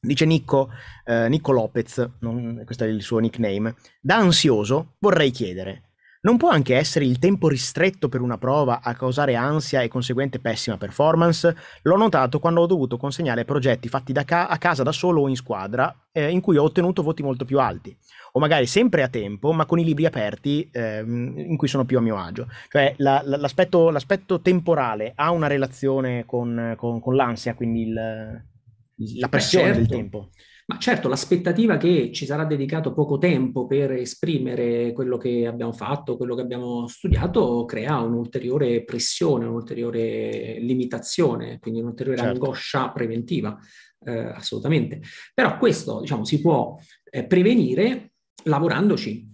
Dice Nico, eh, Nico Lopez, non, questo è il suo nickname, da ansioso vorrei chiedere, non può anche essere il tempo ristretto per una prova a causare ansia e conseguente pessima performance? L'ho notato quando ho dovuto consegnare progetti fatti ca- a casa da solo o in squadra, eh, in cui ho ottenuto voti molto più alti, o magari sempre a tempo, ma con i libri aperti eh, in cui sono più a mio agio. Cioè la, la, l'aspetto, l'aspetto, temporale ha una relazione con, con, con l'ansia, quindi il la pressione certo. del tempo. Ma certo, l'aspettativa che ci sarà dedicato poco tempo per esprimere quello che abbiamo fatto, quello che abbiamo studiato, crea un'ulteriore pressione, un'ulteriore limitazione, quindi un'ulteriore certo. angoscia preventiva, eh, assolutamente. Però questo, diciamo, si può eh, prevenire lavorandoci,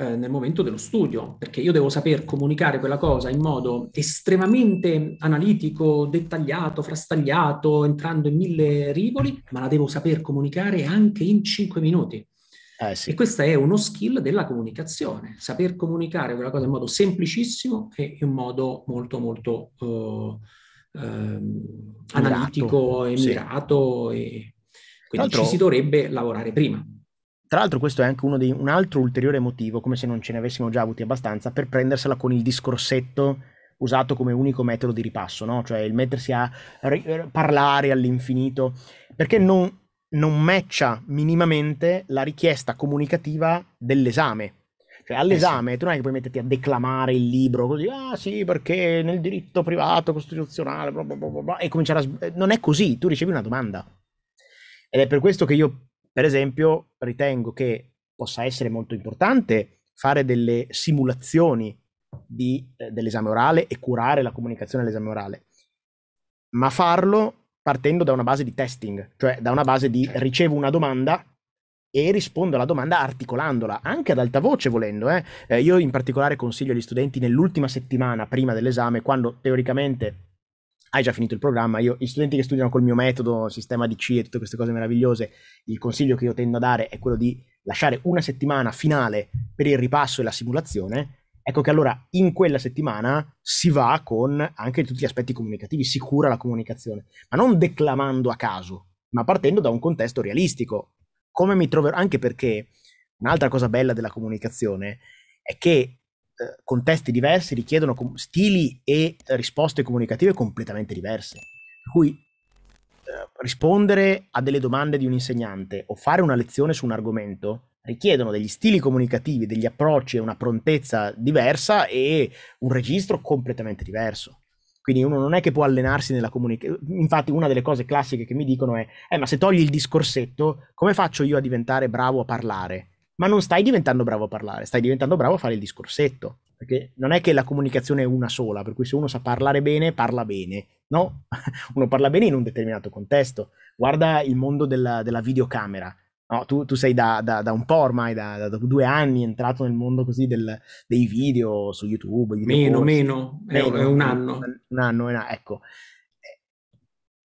eh, nel momento dello studio, perché io devo saper comunicare quella cosa in modo estremamente analitico, dettagliato, frastagliato, entrando in mille rivoli, ma la devo saper comunicare anche in cinque minuti. Eh sì. E questo è uno skill della comunicazione, saper comunicare quella cosa in modo semplicissimo e in modo molto molto eh, eh, analitico mirato. e mirato. Sì. E quindi ci si dovrebbe lavorare prima. Tra l'altro questo è anche uno dei, un altro ulteriore motivo, come se non ce ne avessimo già avuti abbastanza, per prendersela con il discorsetto usato come unico metodo di ripasso, no? cioè il mettersi a ri- eh, parlare all'infinito, perché non, non matcha minimamente la richiesta comunicativa dell'esame. Cioè, all'esame eh sì. tu non è che puoi metterti a declamare il libro così, ah sì, perché nel diritto privato costituzionale, bla bla bla, bla e cominciare a... non è così, tu ricevi una domanda. Ed è per questo che io per esempio, ritengo che possa essere molto importante fare delle simulazioni di, eh, dell'esame orale e curare la comunicazione all'esame orale, ma farlo partendo da una base di testing, cioè da una base di ricevo una domanda e rispondo alla domanda articolandola, anche ad alta voce volendo. Eh. Eh, io in particolare consiglio agli studenti nell'ultima settimana prima dell'esame, quando teoricamente hai già finito il programma. Io, gli studenti che studiano col mio metodo, sistema di C e tutte queste cose meravigliose, il consiglio che io tendo a dare è quello di lasciare una settimana finale per il ripasso e la simulazione. Ecco che allora in quella settimana si va con anche tutti gli aspetti comunicativi, si cura la comunicazione, ma non declamando a caso, ma partendo da un contesto realistico. Come mi troverò, anche perché un'altra cosa bella della comunicazione è che eh, contesti diversi richiedono com- stili e risposte comunicative completamente diverse. Per cui eh, rispondere a delle domande di un insegnante o fare una lezione su un argomento richiedono degli stili comunicativi, degli approcci e una prontezza diversa e un registro completamente diverso. Quindi uno non è che può allenarsi nella comunicazione. Infatti, una delle cose classiche che mi dicono è: eh, ma se togli il discorsetto, come faccio io a diventare bravo a parlare? ma non stai diventando bravo a parlare, stai diventando bravo a fare il discorsetto. Perché non è che la comunicazione è una sola, per cui se uno sa parlare bene, parla bene. No, uno parla bene in un determinato contesto. Guarda il mondo della, della videocamera. No, tu, tu, sei da, da, da, un po' ormai, da, da, due anni, entrato nel mondo così del, dei video su YouTube. Video meno, corsi, meno, meno, è, un anno. Un anno, ecco.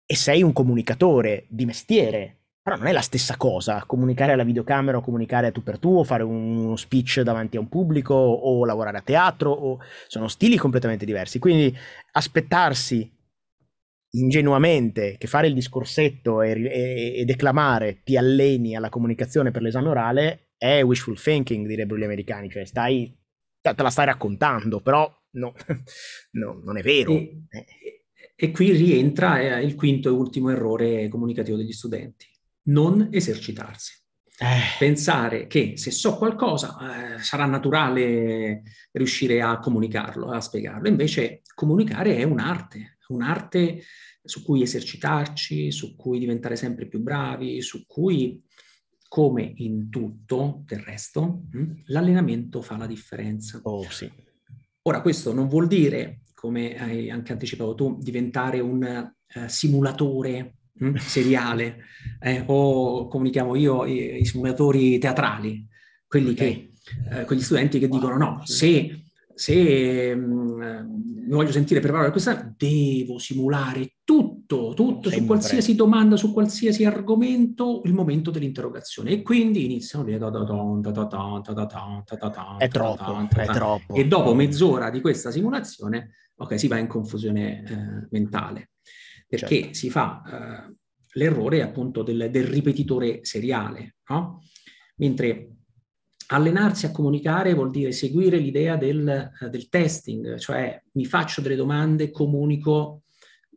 E sei un comunicatore di mestiere, però non è la stessa cosa comunicare alla videocamera o comunicare tu per tu o fare uno speech davanti a un pubblico o lavorare a teatro o... sono stili completamente diversi. Quindi aspettarsi ingenuamente che fare il discorsetto e, e, e declamare ti alleni alla comunicazione per l'esame orale è wishful thinking, direbbero gli americani, cioè stai, te, la stai raccontando, però no, no non è vero. E, e qui rientra eh, il quinto e ultimo errore comunicativo degli studenti non esercitarsi. Eh. Pensare che se so qualcosa eh, sarà naturale riuscire a comunicarlo, a spiegarlo. Invece comunicare è un'arte, un'arte su cui esercitarci, su cui diventare sempre più bravi, su cui, come in tutto del resto, hm, l'allenamento fa la differenza. Oh, sì. Ora, questo non vuol dire, come hai anche anticipato tu, diventare un uh, simulatore seriale, eh, o come li chiamo io, i, i simulatori teatrali, quelli okay. che, eh, quegli studenti che wow. dicono no, se, se mh, mi voglio sentire preparato a questa, devo simulare tutto, tutto Sempre. su qualsiasi domanda, su qualsiasi argomento, il momento dell'interrogazione. E quindi iniziano È troppo, è troppo. E dopo mezz'ora di questa simulazione, ok, si va in confusione eh, mentale perché certo. si fa eh, l'errore appunto del, del ripetitore seriale, no? Mentre allenarsi a comunicare vuol dire seguire l'idea del, eh, del testing, cioè mi faccio delle domande, comunico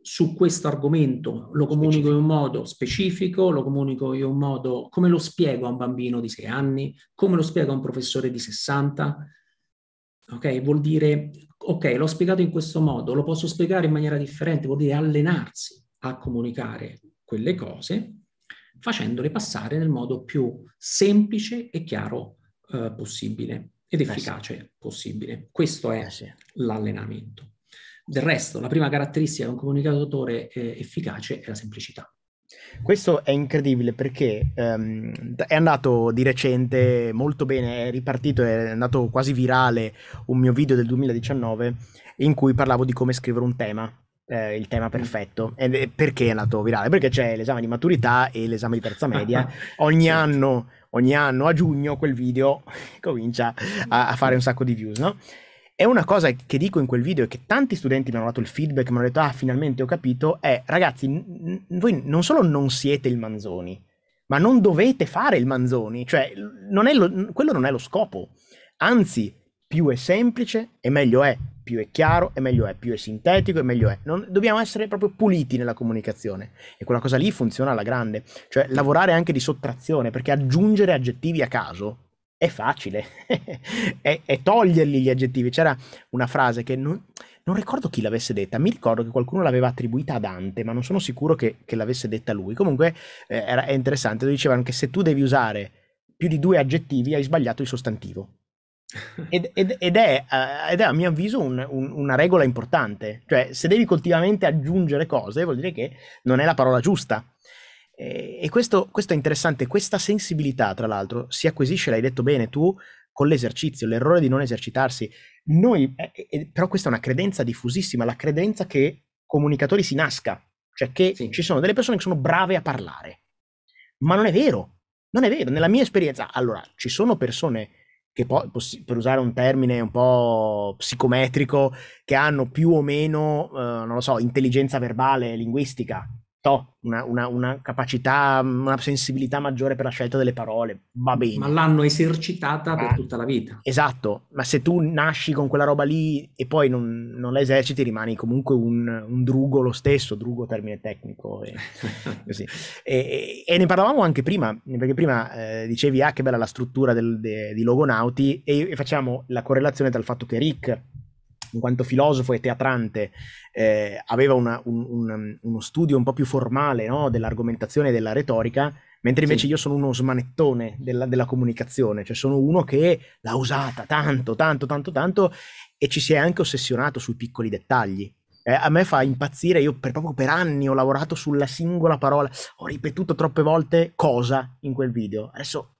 su questo argomento, lo comunico specifico. in un modo specifico, lo comunico in un modo come lo spiego a un bambino di 6 anni, come lo spiego a un professore di 60. Ok, vuol dire ok, l'ho spiegato in questo modo, lo posso spiegare in maniera differente, vuol dire allenarsi a comunicare quelle cose facendole passare nel modo più semplice e chiaro eh, possibile ed efficace eh sì. possibile. Questo è eh sì. l'allenamento. Del resto, la prima caratteristica di un comunicatore eh, efficace è la semplicità. Questo è incredibile perché um, è andato di recente molto bene, è ripartito, è andato quasi virale un mio video del 2019 in cui parlavo di come scrivere un tema, eh, il tema perfetto. Mm. E perché è andato virale? Perché c'è l'esame di maturità e l'esame di terza media. Ogni sì. anno, ogni anno a giugno quel video comincia a, a fare un sacco di views, no? E una cosa che dico in quel video e che tanti studenti mi hanno dato il feedback, mi hanno detto ah finalmente ho capito, è ragazzi, n- voi non solo non siete il Manzoni, ma non dovete fare il Manzoni, cioè non lo, quello non è lo scopo. Anzi, più è semplice e meglio è, più è chiaro e meglio è, più è sintetico e meglio è. Non, dobbiamo essere proprio puliti nella comunicazione e quella cosa lì funziona alla grande, cioè lavorare anche di sottrazione, perché aggiungere aggettivi a caso è facile, è, è, togliergli gli aggettivi. C'era una frase che non, non, ricordo chi l'avesse detta, mi ricordo che qualcuno l'aveva attribuita a Dante, ma non sono sicuro che, che l'avesse detta lui. Comunque eh, era, è interessante, dicevano che se tu devi usare più di due aggettivi hai sbagliato il sostantivo. Ed, ed, ed, è, eh, ed è, a mio avviso un, un, una regola importante, cioè se devi continuamente aggiungere cose vuol dire che non è la parola giusta. Eh, e, questo, questo, è interessante, questa sensibilità tra l'altro si acquisisce, l'hai detto bene tu, con l'esercizio, l'errore di non esercitarsi. Noi, eh, eh, eh, però questa è una credenza diffusissima, la credenza che comunicatori si nasca, cioè che sì. ci sono delle persone che sono brave a parlare. Ma non è vero, non è vero, nella mia esperienza, allora, ci sono persone che poi, per usare un termine un po' psicometrico, che hanno più o meno, eh, non lo so, intelligenza verbale, linguistica, so, una, una, una, capacità, una sensibilità maggiore per la scelta delle parole, va bene. Ma l'hanno esercitata ma, per eh. tutta la vita. Esatto, ma se tu nasci con quella roba lì e poi non, non la eserciti rimani comunque un, un, drugo lo stesso, drugo termine tecnico. E, e, e ne parlavamo anche prima, perché prima eh, dicevi ah che bella la struttura del, de, di Logonauti e, e facciamo la correlazione tra il fatto che Rick in quanto filosofo e teatrante, eh, aveva una, un, un, um, uno studio un po' più formale no? dell'argomentazione e della retorica, mentre invece sì. io sono uno smanettone della, della, comunicazione, cioè sono uno che l'ha usata tanto, tanto, tanto, tanto e ci si è anche ossessionato sui piccoli dettagli. Eh, a me fa impazzire, io per, proprio per anni ho lavorato sulla singola parola, ho ripetuto troppe volte cosa in quel video, adesso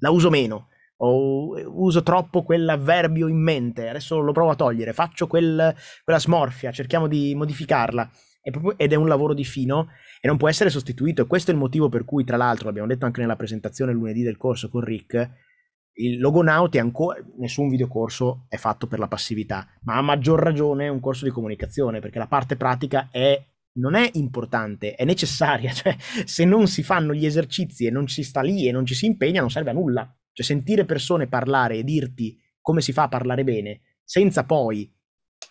la uso meno, o eh, uso troppo quell'avverbio in mente, adesso lo provo a togliere, faccio quel, quella smorfia, cerchiamo di modificarla. È proprio, ed è un lavoro di fino e non può essere sostituito. E questo è il motivo per cui, tra l'altro, l'abbiamo detto anche nella presentazione lunedì del corso con Rick, il logonaut è ancora, nessun videocorso è fatto per la passività, ma a maggior ragione un corso di comunicazione, perché la parte pratica è non è importante, è necessaria, cioè se non si fanno gli esercizi e non ci sta lì e non ci si impegna non serve a nulla. Cioè sentire persone parlare e dirti come si fa a parlare bene, senza poi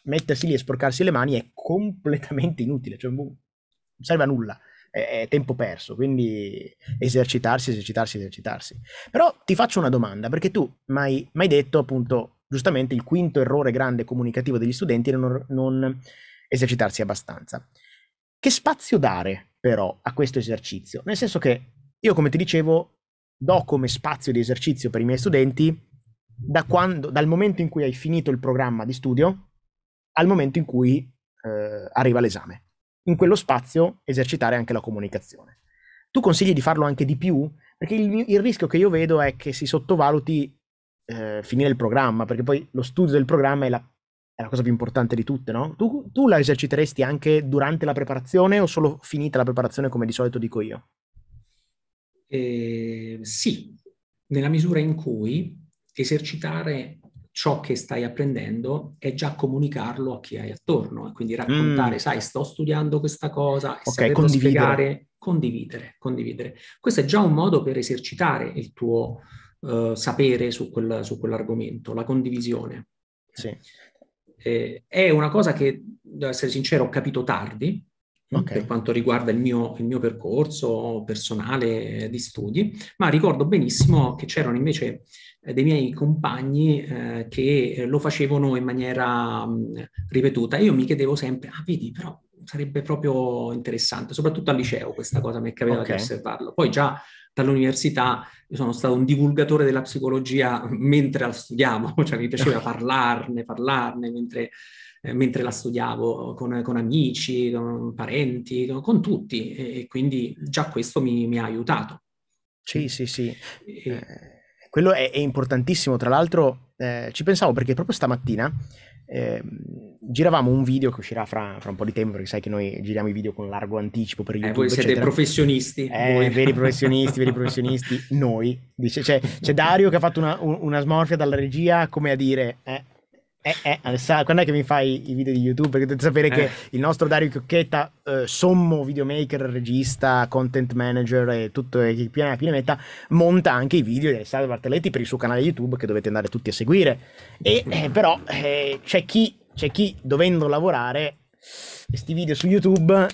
mettersi lì e sporcarsi le mani è completamente inutile, cioè boh, non serve a nulla, è, è tempo perso, quindi esercitarsi, esercitarsi, esercitarsi. Però ti faccio una domanda, perché tu mi hai, mi hai detto appunto, giustamente, il quinto errore grande comunicativo degli studenti è non, non esercitarsi abbastanza. Che spazio dare però a questo esercizio? Nel senso che io, come ti dicevo, do come spazio di esercizio per i miei studenti da quando, dal momento in cui hai finito il programma di studio al momento in cui eh, arriva l'esame. In quello spazio esercitare anche la comunicazione. Tu consigli di farlo anche di più? Perché il, il rischio che io vedo è che si sottovaluti eh, finire il programma, perché poi lo studio del programma è la, è la cosa più importante di tutte, no? Tu, tu la eserciteresti anche durante la preparazione o solo finita la preparazione come di solito dico io? Eh, sì, nella misura in cui esercitare ciò che stai apprendendo è già comunicarlo a chi hai attorno e quindi raccontare, mm. sai, sto studiando questa cosa, e okay, condividere. Spiegare, condividere, condividere. Questo è già un modo per esercitare il tuo uh, sapere su, quel, su, quell'argomento, la condivisione. Sì. Eh, è una cosa che, devo essere sincero, ho capito tardi, Mm. okay. per quanto riguarda il mio, il mio, percorso personale di studi, ma ricordo benissimo che c'erano invece eh, dei miei compagni eh, che eh, lo facevano in maniera mh, mm, ripetuta io mi chiedevo sempre, ah vedi, però sarebbe proprio interessante, soprattutto al liceo questa cosa mi capitava okay. di osservarlo. Poi già dall'università io sono stato un divulgatore della psicologia mentre la studiavo, cioè mi piaceva parlarne, parlarne mentre eh, mentre la studiavo con, con amici, con parenti, con, con, tutti e, quindi già questo mi, mi ha aiutato. Sì, sì, sì. E... Eh, quello è, è, importantissimo, tra l'altro eh, ci pensavo perché proprio stamattina eh, giravamo un video che uscirà fra, fra, un po' di tempo, perché sai che noi giriamo i video con largo anticipo per eh, YouTube. Eh, voi siete eccetera. professionisti. Eh, voi. veri professionisti, veri professionisti. Noi, dice, cioè, c'è Dario che ha fatto una, una smorfia dalla regia, come a dire, eh, eh, eh, Alessandro, quando è che mi fai i video di YouTube? Perché dovete sapere eh. che il nostro Dario Chiocchetta, eh, sommo videomaker, regista, content manager e tutto e piena piena meta, monta anche i video di Alessandro Bartelletti per il suo canale YouTube che dovete andare tutti a seguire. E eh, però eh, c'è chi, c'è chi dovendo lavorare questi video su YouTube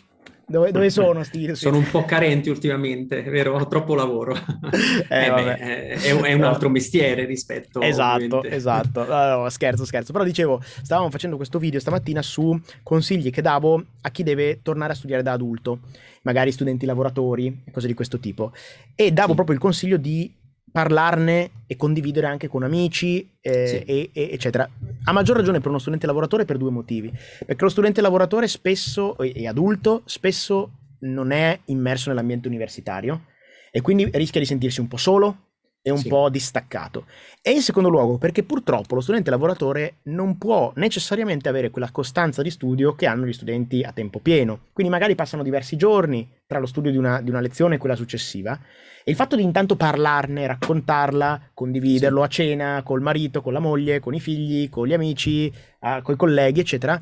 dove, dove sono sti... Sono un po' carenti ultimamente, vero? Ho troppo lavoro. Eh, eh, beh, è, è, un altro mestiere rispetto... Esatto, ovviamente. esatto. No, no, scherzo, scherzo. Però dicevo, stavamo facendo questo video stamattina su consigli che davo a chi deve tornare a studiare da adulto, magari studenti lavoratori, cose di questo tipo. E davo sì. proprio il consiglio di parlarne e condividere anche con amici, eh, sì. e, e, eccetera. A maggior ragione per uno studente lavoratore per due motivi. Perché lo studente lavoratore spesso, e adulto, spesso non è immerso nell'ambiente universitario e quindi rischia di sentirsi un po' solo, e un sì. po' distaccato. E in secondo luogo perché purtroppo lo studente lavoratore non può necessariamente avere quella costanza di studio che hanno gli studenti a tempo pieno. Quindi magari passano diversi giorni tra lo studio di una, di una lezione e quella successiva. E il fatto di intanto parlarne, raccontarla, condividerlo sì. a cena, col marito, con la moglie, con i figli, con gli amici, a, con i colleghi, eccetera,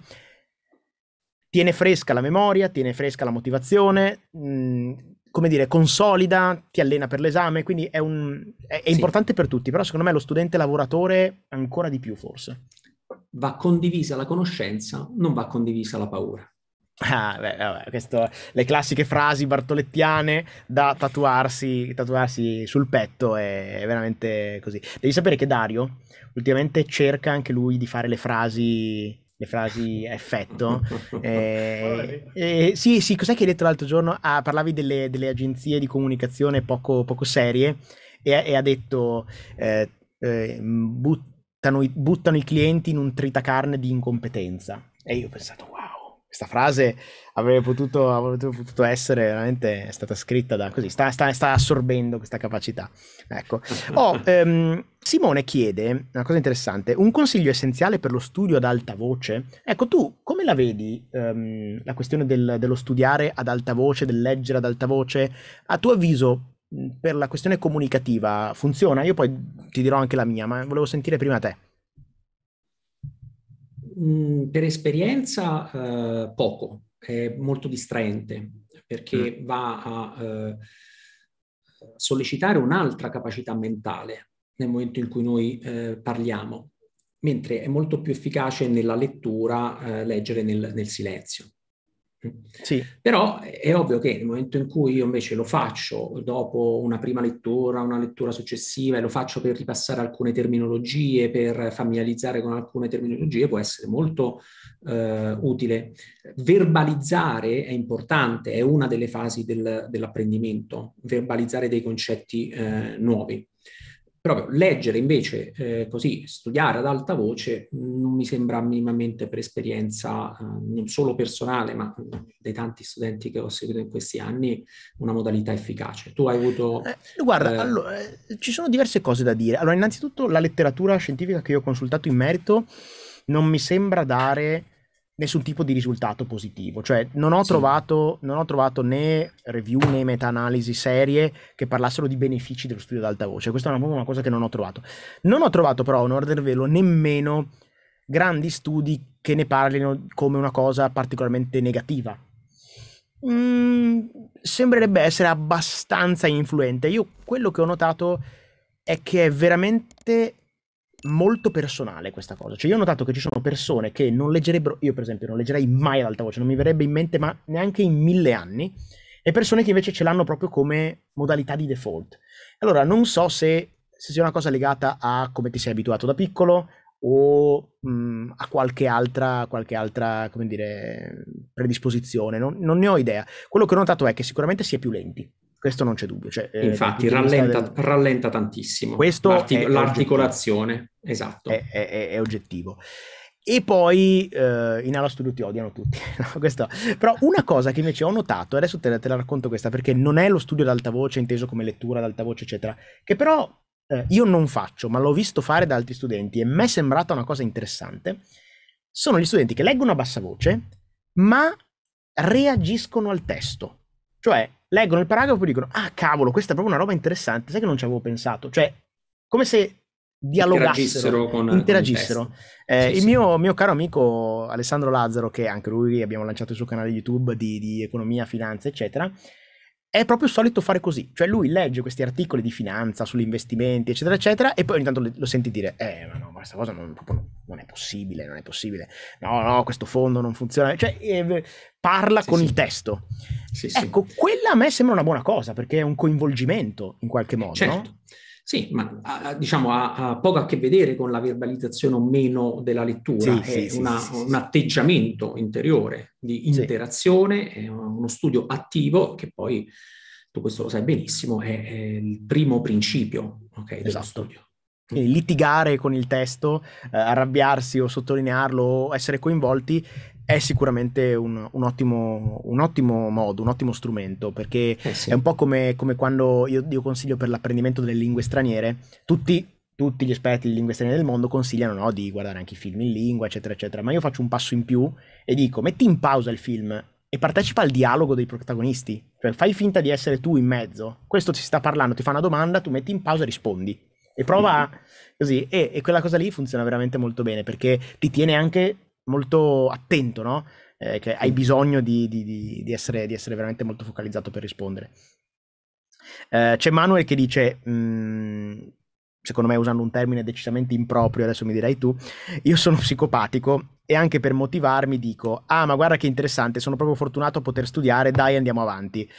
tiene fresca la memoria, tiene fresca la motivazione, mh, mm, come dire, consolida, ti allena per l'esame, quindi è, un, è, è sì. importante per tutti, però secondo me lo studente lavoratore ancora di più forse. Va condivisa la conoscenza, non va condivisa la paura. Ah, beh, vabbè, questo, le classiche frasi bartolettiane da tatuarsi, tatuarsi sul petto è veramente così. Devi sapere che Dario ultimamente cerca anche lui di fare le frasi le frasi a effetto. eh, eh, sì, sì, cos'è che hai detto l'altro giorno? Ah, parlavi delle, delle agenzie di comunicazione poco, poco serie e, e, ha detto eh, eh buttano, buttano, i, clienti in un tritacarne di incompetenza. E io ho pensato, wow questa frase avrebbe potuto, avrebbe potuto, essere veramente stata scritta da così, sta, sta, sta assorbendo questa capacità. Ecco. Oh, ehm, Simone chiede una cosa interessante, un consiglio essenziale per lo studio ad alta voce? Ecco, tu come la vedi ehm, la questione del, dello studiare ad alta voce, del leggere ad alta voce? A tuo avviso, per la questione comunicativa funziona? Io poi ti dirò anche la mia, ma volevo sentire prima te. Mm, per esperienza eh, poco, è molto distraente perché mm. va a eh, sollecitare un'altra capacità mentale nel momento in cui noi eh, parliamo, mentre è molto più efficace nella lettura eh, leggere nel, nel silenzio. Sì. Però è ovvio che nel momento in cui io invece lo faccio dopo una prima lettura, una lettura successiva e lo faccio per ripassare alcune terminologie, per familiarizzare con alcune terminologie, può essere molto eh, utile. Verbalizzare è importante, è una delle fasi del, dell'apprendimento, verbalizzare dei concetti eh, nuovi proprio leggere invece eh, così, studiare ad alta voce, non mi sembra minimamente per esperienza eh, non solo personale, ma dei tanti studenti che ho seguito in questi anni, una modalità efficace. Tu hai avuto... Eh, guarda, eh, allora, eh, ci sono diverse cose da dire. Allora, innanzitutto la letteratura scientifica che io ho consultato in merito non mi sembra dare nessun tipo di risultato positivo. Cioè, non ho, sì. trovato, non ho trovato né review né meta-analisi serie che parlassero di benefici dello studio ad alta voce. Questa è una, una cosa che non ho trovato. Non ho trovato, però, onore del velo, nemmeno grandi studi che ne parlino come una cosa particolarmente negativa. Mm, sembrerebbe essere abbastanza influente. Io quello che ho notato è che è veramente molto personale questa cosa. Cioè, io ho notato che ci sono persone che non leggerebbero, io per esempio, non leggerei mai ad alta voce, non mi verrebbe in mente, ma neanche in mille anni, e persone che invece ce l'hanno proprio come modalità di default. Allora, non so se, se sia una cosa legata a come ti sei abituato da piccolo o mh, mm, a qualche altra, qualche altra come dire, predisposizione, non, non ne ho idea. Quello che ho notato è che sicuramente si è più lenti questo non c'è dubbio. Cioè, eh, Infatti, eh, rallenta, del... rallenta, tantissimo L'artic- l'articolazione. Oggettivo. Esatto. È, è, è, oggettivo. E poi eh, in Aula Studio ti odiano tutti. no, Però una cosa che invece ho notato, adesso te, te, la racconto questa, perché non è lo studio ad alta voce, inteso come lettura ad alta voce, eccetera, che però eh, io non faccio, ma l'ho visto fare da altri studenti e mi è sembrata una cosa interessante. Sono gli studenti che leggono a bassa voce, ma reagiscono al testo. Cioè, leggono il paragrafo e dicono, ah cavolo, questa è proprio una roba interessante, sai che non ci avevo pensato, cioè come se dialogassero, interagissero. interagissero. Eh, sì, il sì. Mio, mio, caro amico Alessandro Lazzaro, che anche lui abbiamo lanciato il suo canale YouTube di, di economia, finanza, eccetera, è proprio solito fare così, cioè lui legge questi articoli di finanza sugli investimenti, eccetera, eccetera, e poi ogni tanto lo senti dire, eh, ma no, ma questa cosa non, non è possibile, non è possibile, no, no, questo fondo non funziona, cioè eh, parla sì, con sì. il testo. Sì, ecco, quella a me sembra una buona cosa, perché è un coinvolgimento in qualche modo. Certo. No? Sì, ma ha, diciamo ha, ha, poco a che vedere con la verbalizzazione o meno della lettura, sì, è sì, una, sì, un atteggiamento interiore di interazione, è uno studio attivo che poi, tu questo lo sai benissimo, è, è il primo principio okay, dello esatto. studio. Quindi litigare con il testo, eh, arrabbiarsi o sottolinearlo, essere coinvolti è sicuramente un, un, ottimo, un, ottimo, modo, un ottimo strumento, perché eh sì. è un po' come, come quando io, io, consiglio per l'apprendimento delle lingue straniere, tutti, tutti gli esperti di lingue straniere del mondo consigliano no, di guardare anche i film in lingua, eccetera, eccetera, ma io faccio un passo in più e dico metti in pausa il film e partecipa al dialogo dei protagonisti, cioè fai finta di essere tu in mezzo, questo ti sta parlando, ti fa una domanda, tu metti in pausa e rispondi. E prova mm-hmm. così, e, e quella cosa lì funziona veramente molto bene perché ti tiene anche molto attento, no? Eh, che hai bisogno di, di, di, di, essere, di essere veramente molto focalizzato per rispondere. Eh, c'è Manuel che dice, mh, mm, secondo me usando un termine decisamente improprio, adesso mi dirai tu, io sono psicopatico e anche per motivarmi dico, ah ma guarda che interessante, sono proprio fortunato a poter studiare, dai andiamo avanti.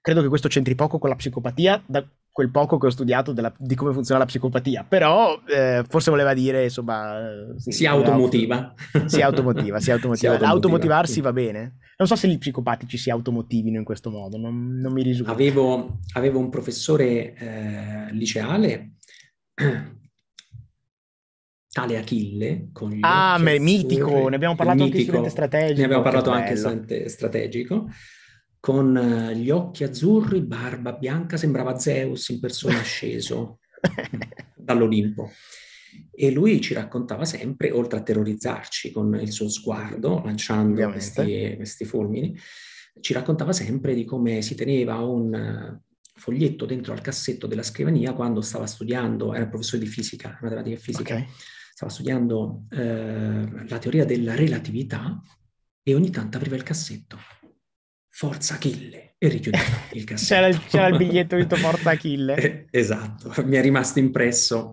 Credo che questo c'entri poco con la psicopatia, da, quel poco che ho studiato della, di come funziona la psicopatia, però eh, forse voleva dire, insomma... Eh, sì, si, automotiva. Auto, si automotiva. si automotiva, si automotiva. Automotivarsi sì. va bene. Non so se gli psicopatici si automotivino in questo modo, non, non mi risulta. Avevo, avevo un professore eh, liceale, tale Achille. Con ah, mitico, ne abbiamo parlato mitico, anche Strategico. Ne abbiamo parlato anche Strategico con eh, gli occhi azzurri, barba bianca, sembrava Zeus in persona sceso dall'Olimpo. E lui ci raccontava sempre, oltre a terrorizzarci con il suo sguardo, lanciando questi, questi, fulmini, ci raccontava sempre di come si teneva un eh, foglietto dentro al cassetto della scrivania quando stava studiando, era professore di fisica, matematica e fisica, okay. stava studiando eh, la teoria della relatività e ogni tanto apriva il cassetto Forza Achille e richiudeva il cassetto. C'era il, c'era il biglietto scritto Forza Achille. Eh, esatto, mi è rimasto impresso.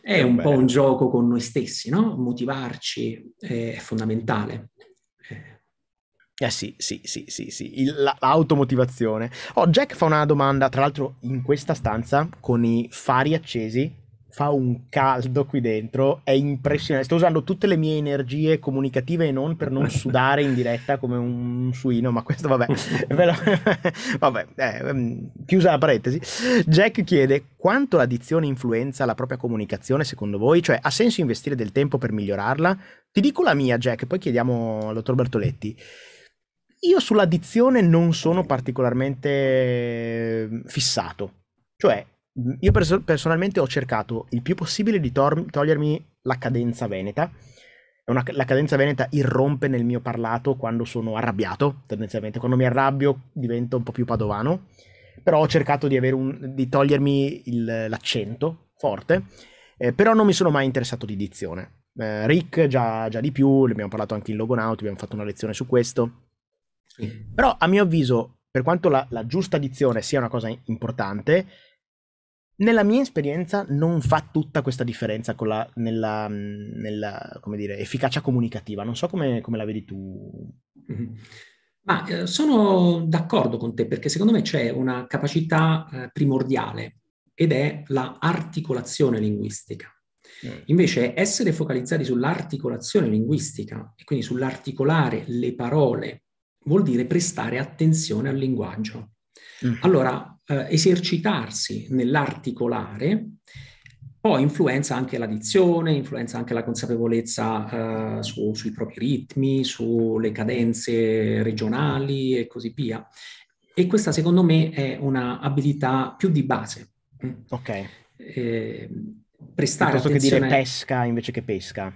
È un po' un gioco con noi stessi, no? Motivarci eh, è fondamentale. Eh sì, sì, sì, sì, sì. Il, la, l'automotivazione. Oh, Jack fa una domanda, tra l'altro in questa stanza, con i fari accesi, fa un caldo qui dentro, è impressionante. Sto usando tutte le mie energie comunicative e non per non sudare in diretta come un suino, ma questo vabbè. vabbè eh, ehm, chiusa la parentesi. Jack chiede quanto l'addizione influenza la propria comunicazione secondo voi? Cioè ha senso investire del tempo per migliorarla? Ti dico la mia Jack, poi chiediamo al dottor Bertoletti. Io sull'addizione non sono particolarmente fissato. Cioè, io perso- personalmente ho cercato il più possibile di tor- togliermi la cadenza veneta. Una, la cadenza veneta irrompe nel mio parlato quando sono arrabbiato, tendenzialmente. Quando mi arrabbio divento un po' più padovano. Però ho cercato di, un, di togliermi il, l'accento forte. Eh, però non mi sono mai interessato di dizione. Eh, Rick già, già, di più, ne abbiamo parlato anche in Logonaut, abbiamo fatto una lezione su questo. Sì. Però a mio avviso, per quanto la, la giusta dizione sia una cosa importante, nella mia esperienza non fa tutta questa differenza la, nella, mm, nella dire, efficacia comunicativa. Non so come, come la vedi tu. Mm-hmm. Ma eh, sono d'accordo con te perché secondo me c'è una capacità eh, primordiale ed è la articolazione linguistica. Mm. Invece essere focalizzati sull'articolazione linguistica e quindi sull'articolare le parole vuol dire prestare attenzione al linguaggio. Mm. Allora, eh, esercitarsi nell'articolare poi influenza anche la dizione, influenza anche la consapevolezza eh, su, sui propri ritmi, sulle cadenze regionali e così via. E questa secondo me è una abilità più di base. Mm. Ok. Eh, prestare Piuttosto attenzione... che dire pesca invece che pesca.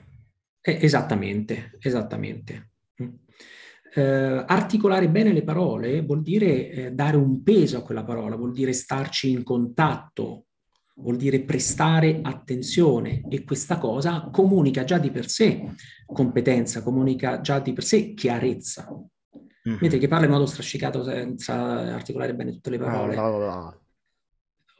Eh, esattamente, esattamente eh, articolare bene le parole vuol dire eh, dare un peso a quella parola, vuol dire starci in contatto, vuol dire prestare attenzione e questa cosa comunica già di per sé competenza, comunica già di per sé chiarezza. Mm-hmm. Mentre che parla in modo strascicato senza articolare bene tutte le parole. No, no, no.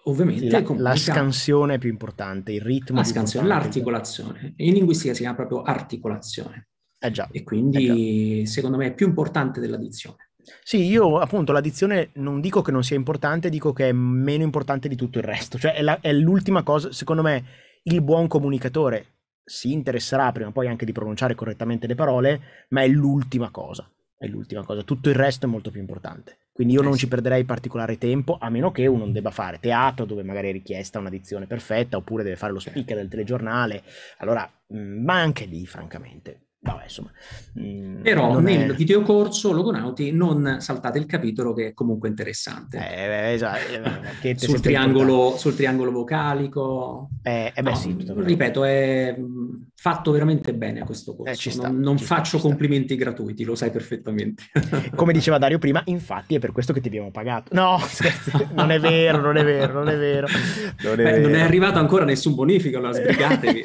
Ovviamente la, la, scansione è più importante, il ritmo. La scansione, l'articolazione. In linguistica si chiama proprio articolazione. Eh già, e quindi eh secondo me è più importante dell'addizione. Sì, io appunto l'addizione non dico che non sia importante, dico che è meno importante di tutto il resto, cioè è, la, è l'ultima cosa, secondo me il buon comunicatore si interesserà prima o poi anche di pronunciare correttamente le parole, ma è l'ultima cosa, è l'ultima cosa, tutto il resto è molto più importante. Quindi io eh non sì. ci perderei particolare tempo, a meno che uno non debba fare teatro dove magari è richiesta un'addizione perfetta, oppure deve fare lo speaker del telegiornale, allora, mm, ma anche lì francamente Vabbè, insomma, mh, mm, Però nel è... videocorso Logonauti non saltate il capitolo che è comunque interessante. Eh, esatto. Eh, sul, triangolo, sul, triangolo, vocalico. Eh, eh beh, no, sì, ripeto, è mm, fatto veramente bene a questo eh, corso. Sta, non, non faccio sta, complimenti gratuiti, lo sai perfettamente. Come diceva Dario prima, infatti è per questo che ti abbiamo pagato. No, non è vero, non è vero, non è vero. Non è, beh, vero. Non è arrivato ancora nessun bonifico, allora eh. sbrigatevi.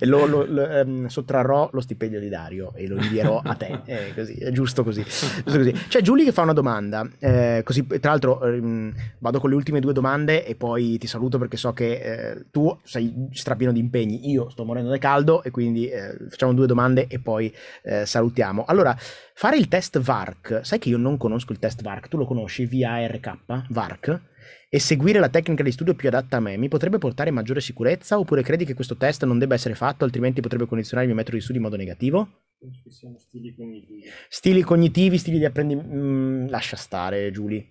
lo, lo, lo um sottrarrò lo stipendio di Dario e lo invierò a te. È, così, è giusto così. Giusto così. C'è cioè, Giulia che fa una domanda, eh, così, tra l'altro mh, ehm, vado con le ultime due domande e poi ti saluto perché so che eh, tu sei strapieno di impegni, io sto morendo da caldo e quindi eh, facciamo due domande e poi eh, salutiamo. Allora, fare il test VARC, sai che io non conosco il test VARC, tu lo conosci VARK? VARC? e seguire la tecnica di studio più adatta a me mi potrebbe portare maggiore sicurezza oppure credi che questo test non debba essere fatto altrimenti potrebbe condizionare il mio metodo di studio in modo negativo? Penso che siano stili cognitivi. Stili cognitivi, stili di apprendimento... Mm, lascia stare Giulia.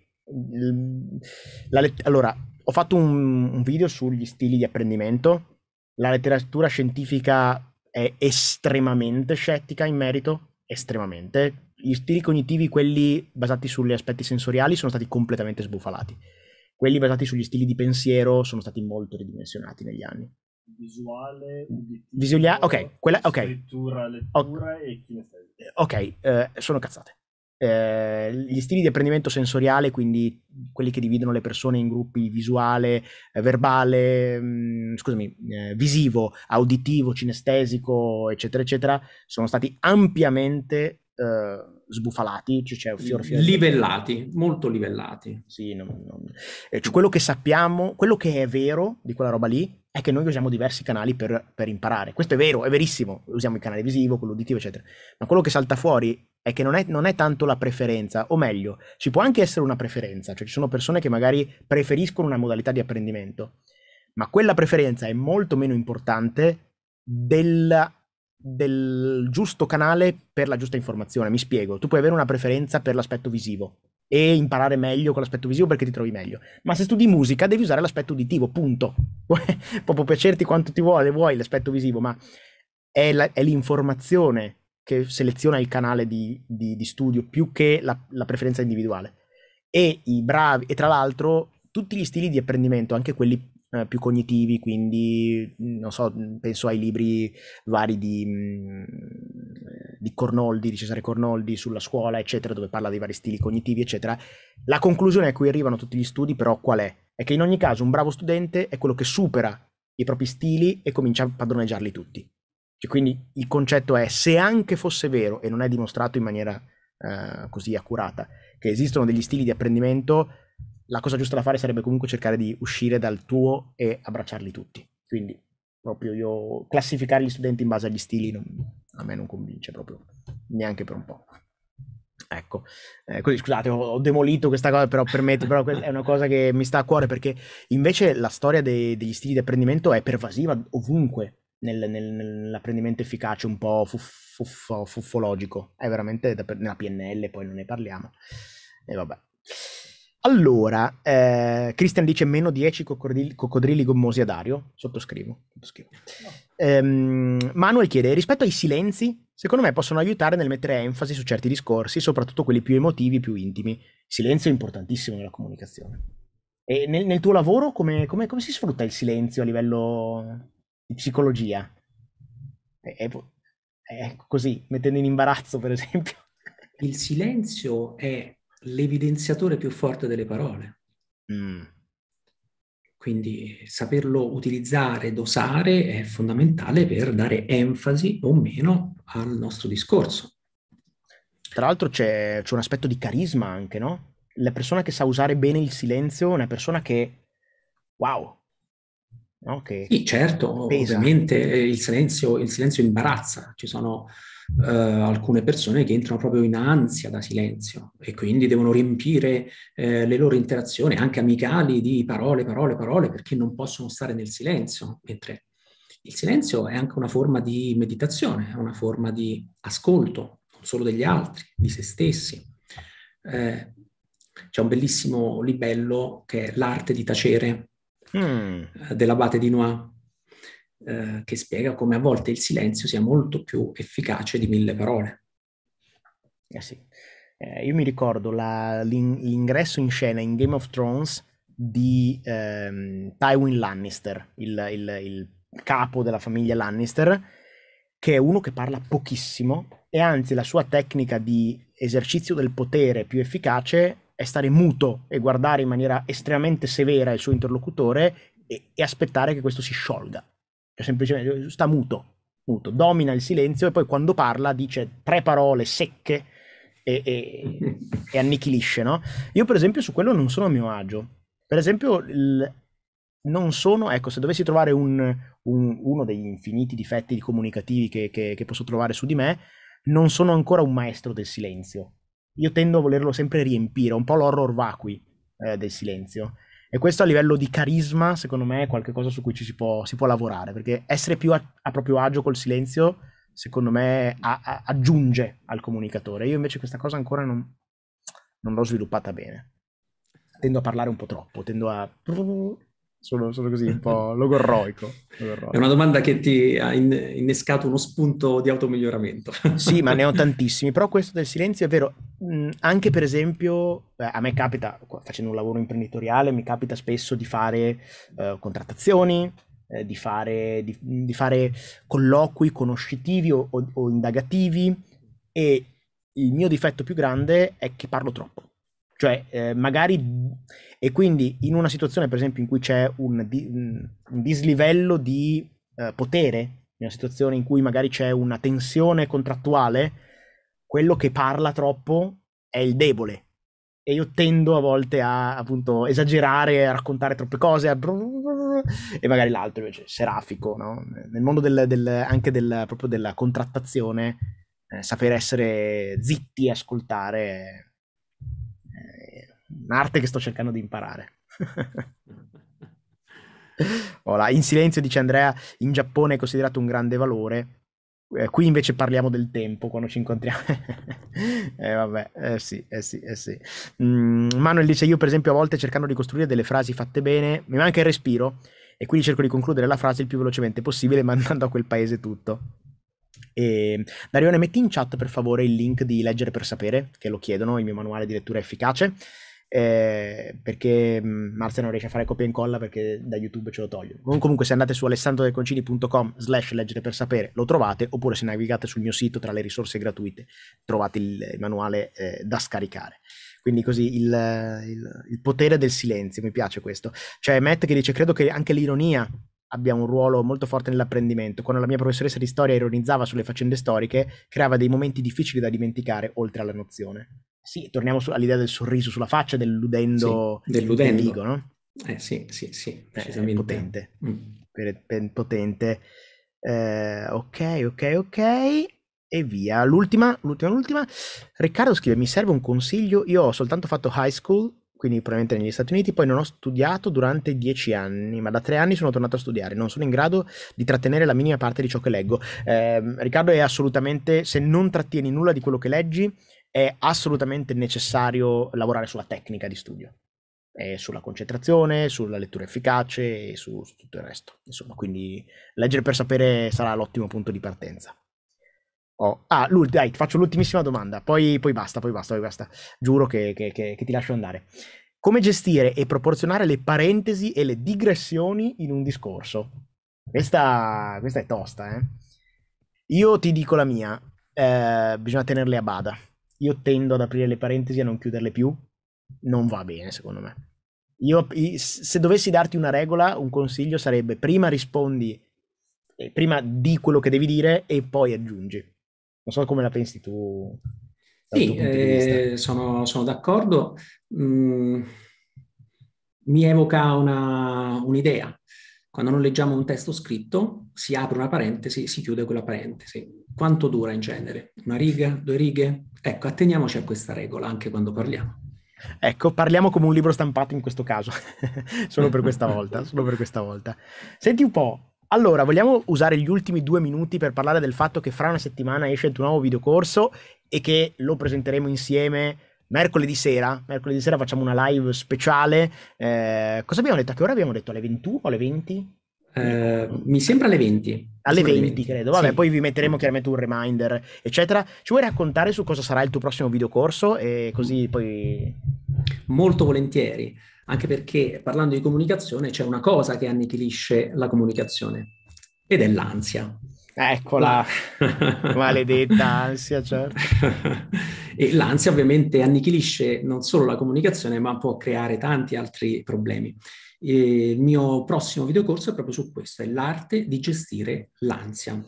Let... Allora, ho fatto un, un video sugli stili di apprendimento. La letteratura scientifica è estremamente scettica in merito, estremamente. Gli stili cognitivi, quelli basati sugli aspetti sensoriali, sono stati completamente sbufalati quelli basati sugli stili di pensiero sono stati molto ridimensionati negli anni. Visuale, uditivo, Visualia- ok, quella, ok. Scrittura, lettura okay. e kinestetica. Ok, eh, sono cazzate. Eh, gli stili di apprendimento sensoriale, quindi quelli che dividono le persone in gruppi visuale, eh, verbale, mh, mm, scusami, eh, visivo, auditivo, cinestesico, eccetera, eccetera, sono stati ampiamente eh, sbufalati, cioè fior fior livellati, di... molto livellati. Sì, non, non... Cioè, quello che sappiamo, quello che è vero di quella roba lì è che noi usiamo diversi canali per, per, imparare. Questo è vero, è verissimo, usiamo il canale visivo, quello uditivo, eccetera. Ma quello che salta fuori è che non è, non è, tanto la preferenza, o meglio, ci può anche essere una preferenza, cioè ci sono persone che magari preferiscono una modalità di apprendimento, ma quella preferenza è molto meno importante della del giusto canale per la giusta informazione. Mi spiego, tu puoi avere una preferenza per l'aspetto visivo e imparare meglio con l'aspetto visivo perché ti trovi meglio. Ma se studi musica devi usare l'aspetto uditivo, punto. Può piacerti quanto ti vuole, vuoi l'aspetto visivo, ma è, la, è l'informazione che seleziona il canale di, di, di studio più che la, la preferenza individuale. E, bravi, e tra l'altro tutti gli stili di apprendimento, anche quelli eh, più cognitivi, quindi mm, non so, mm, penso ai libri vari di, mm, di Cornoldi, di Cesare Cornoldi sulla scuola, eccetera, dove parla dei vari stili cognitivi, eccetera. La conclusione a cui arrivano tutti gli studi, però, qual è? È che in ogni caso un bravo studente è quello che supera i propri stili e comincia a padroneggiarli tutti. Cioè, quindi il concetto è, se anche fosse vero, e non è dimostrato in maniera eh, così accurata, che esistono degli stili di apprendimento la cosa giusta da fare sarebbe comunque cercare di uscire dal tuo e abbracciarli tutti. Quindi proprio io classificare gli studenti in base agli stili non, a me non convince proprio neanche per un po'. Ecco, eh, così scusate, ho, ho, demolito questa cosa, però permette, però è una cosa che mi sta a cuore perché invece la storia dei, degli stili di apprendimento è pervasiva ovunque nel, nel, nell'apprendimento efficace, un po' fuff, fuff, fuffologico. È veramente da, nella PNL, poi non ne parliamo. E vabbè. Allora, eh, Christian dice meno 10 coccodrilli, coccodrilli gommosi a Dario. Sottoscrivo. sottoscrivo. No. Ehm, Manuel chiede, rispetto ai silenzi, secondo me possono aiutare nel mettere enfasi su certi discorsi, soprattutto quelli più emotivi, più intimi. silenzio è importantissimo nella comunicazione. E nel, nel tuo lavoro come, come, come, si sfrutta il silenzio a livello di psicologia? È, è, è così, mettendo in imbarazzo, per esempio. Il silenzio è l'evidenziatore più forte delle parole. Mm. Quindi saperlo utilizzare, dosare è fondamentale per dare enfasi o meno al nostro discorso. Tra l'altro c'è, c'è un aspetto di carisma anche, no? La persona che sa usare bene il silenzio è una persona che, wow, No? Sì, certo, pesa. ovviamente il silenzio, il silenzio, imbarazza, ci sono eh, alcune persone che entrano proprio in ansia da silenzio e quindi devono riempire eh, le loro interazioni, anche amicali, di parole, parole, parole, perché non possono stare nel silenzio, mentre il silenzio è anche una forma di meditazione, è una forma di ascolto, non solo degli altri, di se stessi. Eh, c'è un bellissimo libello che è L'arte di tacere mm. Eh, dell'abate di Noir, eh, che spiega come a volte il silenzio sia molto più efficace di mille parole. Eh sì. eh, io mi ricordo la, l'ingresso in scena in Game of Thrones di ehm, Tywin Lannister, il, il, il capo della famiglia Lannister, che è uno che parla pochissimo e anzi la sua tecnica di esercizio del potere più efficace è stare muto e guardare in maniera estremamente severa il suo interlocutore e, e aspettare che questo si sciolga semplicemente sta muto, muto, domina il silenzio e poi quando parla dice tre parole secche e, e, e annichilisce, no? Io per esempio su quello non sono a mio agio, per esempio il, non sono, ecco, se dovessi trovare un, un, uno degli infiniti difetti comunicativi che, che, che posso trovare su di me, non sono ancora un maestro del silenzio. Io tendo a volerlo sempre riempire, un po' l'horror vacui eh, del silenzio. E questo a livello di carisma, secondo me, è qualcosa su cui ci si può, si può lavorare, perché essere più a, a, proprio agio col silenzio, secondo me, a, a, aggiunge al comunicatore. Io invece questa cosa ancora non, non l'ho sviluppata bene. Tendo a parlare un po' troppo, tendo a Solo, solo, così, un po' logorroico. logorroico. È una domanda che ti ha innescato uno spunto di automiglioramento. sì, ma ne ho tantissimi, però questo del silenzio è vero. Mm, anche per esempio, a me capita, facendo un lavoro imprenditoriale, mi capita spesso di fare eh, contrattazioni, eh, di, fare, di, di, fare, colloqui conoscitivi o, o indagativi e il mio difetto più grande è che parlo troppo cioè, eh, magari... E quindi in una situazione, per esempio, in cui c'è un, di, un dislivello di eh, potere, in una situazione in cui magari c'è una tensione contrattuale, quello che parla troppo è il debole. E io tendo a volte a appunto esagerare, a raccontare troppe cose, a... e magari l'altro invece serafico, no? Nel mondo del, del, anche del, proprio della contrattazione, eh, sapere essere zitti e ascoltare un'arte che sto cercando di imparare. Ola, in silenzio dice Andrea, in Giappone è considerato un grande valore. Eh, qui invece parliamo del tempo quando ci incontriamo. eh vabbè, eh sì, eh sì, eh sì. Mm, Manuel dice io per esempio a volte cercando di costruire delle frasi fatte bene, mi manca il respiro e quindi cerco di concludere la frase il più velocemente possibile mandando a quel paese tutto. E, Darione, metti in chat per favore il link di Leggere per Sapere, che lo chiedono, il mio manuale di lettura efficace eh, perché mm, Marzia non riesce a fare copia e incolla perché da YouTube ce lo toglio. Comunque se andate su alessandrodeconcili.com slash leggere per sapere lo trovate, oppure se navigate sul mio sito tra le risorse gratuite trovate il manuale eh, da scaricare. Quindi così il, il, il potere del silenzio, mi piace questo. C'è cioè, Matt che dice, credo che anche l'ironia abbia un ruolo molto forte nell'apprendimento. Quando la mia professoressa di storia ironizzava sulle faccende storiche, creava dei momenti difficili da dimenticare oltre alla nozione. Sì, torniamo su, all'idea del sorriso sulla faccia, dell'udendo, sì, dell'udendo. Del no? Eh sì, sì, sì, precisamente. Cioè, eh, potente. Mm. Per, per, potente. Eh, ok, ok, ok. E via. L'ultima, l'ultima, l'ultima. Riccardo scrive, mi serve un consiglio. Io ho soltanto fatto high school, quindi probabilmente negli Stati Uniti, poi non ho studiato durante dieci anni, ma da tre anni sono tornato a studiare, non sono in grado di trattenere la minima parte di ciò che leggo. Eh, Riccardo è assolutamente, se non trattieni nulla di quello che leggi, è assolutamente necessario lavorare sulla tecnica di studio, e sulla concentrazione, sulla lettura efficace e su, su tutto il resto. Insomma, quindi leggere per sapere sarà l'ottimo punto di partenza. Oh. Ah, dai, ti faccio l'ultimissima domanda, poi, poi, basta, poi basta, poi basta. Giuro che, che, che, che ti lascio andare. Come gestire e proporzionare le parentesi e le digressioni in un discorso? Questa, questa è tosta, eh? Io ti dico la mia, eh, bisogna tenerle a bada io tendo ad aprire le parentesi e a non chiuderle più, non va bene secondo me. Io, se dovessi darti una regola, un consiglio sarebbe prima rispondi, eh, prima di quello che devi dire e poi aggiungi. Non so come la pensi tu. Sì, eh, sono, sono, d'accordo. Mm, mi evoca una, un'idea. Quando non leggiamo un testo scritto, si apre una parentesi, si chiude quella parentesi quanto dura in genere? Una riga? Due righe? Ecco, atteniamoci a questa regola anche quando parliamo. Ecco, parliamo come un libro stampato in questo caso, solo per questa volta, solo per questa volta. Senti un po', allora, vogliamo usare gli ultimi due minuti per parlare del fatto che fra una settimana esce il tuo nuovo videocorso e che lo presenteremo insieme mercoledì sera. Mercoledì sera facciamo una live speciale. Eh, cosa abbiamo detto? A che ora abbiamo detto? Alle 21 o alle 20? Eh, mi sembra alle 20. Alle 20, 20, credo. Vabbè, sì. poi vi metteremo chiaramente un reminder, eccetera. Ci vuoi raccontare su cosa sarà il tuo prossimo videocorso? E così poi. Molto volentieri, anche perché parlando di comunicazione c'è una cosa che annichilisce la comunicazione ed è l'ansia. Eccola, maledetta ansia, certo. e l'ansia ovviamente annichilisce non solo la comunicazione, ma può creare tanti altri problemi il mio prossimo videocorso è proprio su questo, è l'arte di gestire l'ansia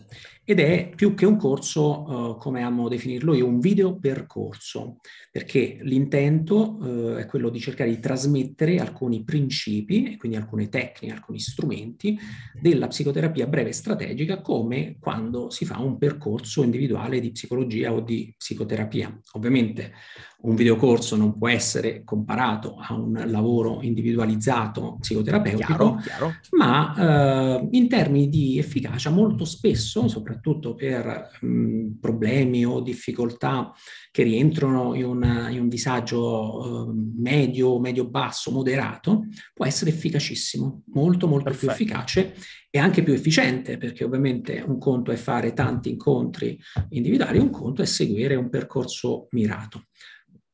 ed è più che un corso, eh, come amo definirlo io, un video percorso, perché l'intento eh, è quello di cercare di trasmettere alcuni principi, quindi alcune tecniche, alcuni strumenti della psicoterapia breve e strategica come quando si fa un percorso individuale di psicologia o di psicoterapia. Ovviamente un videocorso non può essere comparato a un lavoro individualizzato psicoterapeutico, chiaro, chiaro. ma eh, in termini di efficacia molto spesso, soprattutto per mh, problemi o difficoltà che rientrano in, una, in un disagio eh, medio, medio-basso, moderato, può essere efficacissimo, molto molto Perfetto. più efficace e anche più efficiente, perché ovviamente un conto è fare tanti incontri individuali, un conto è seguire un percorso mirato.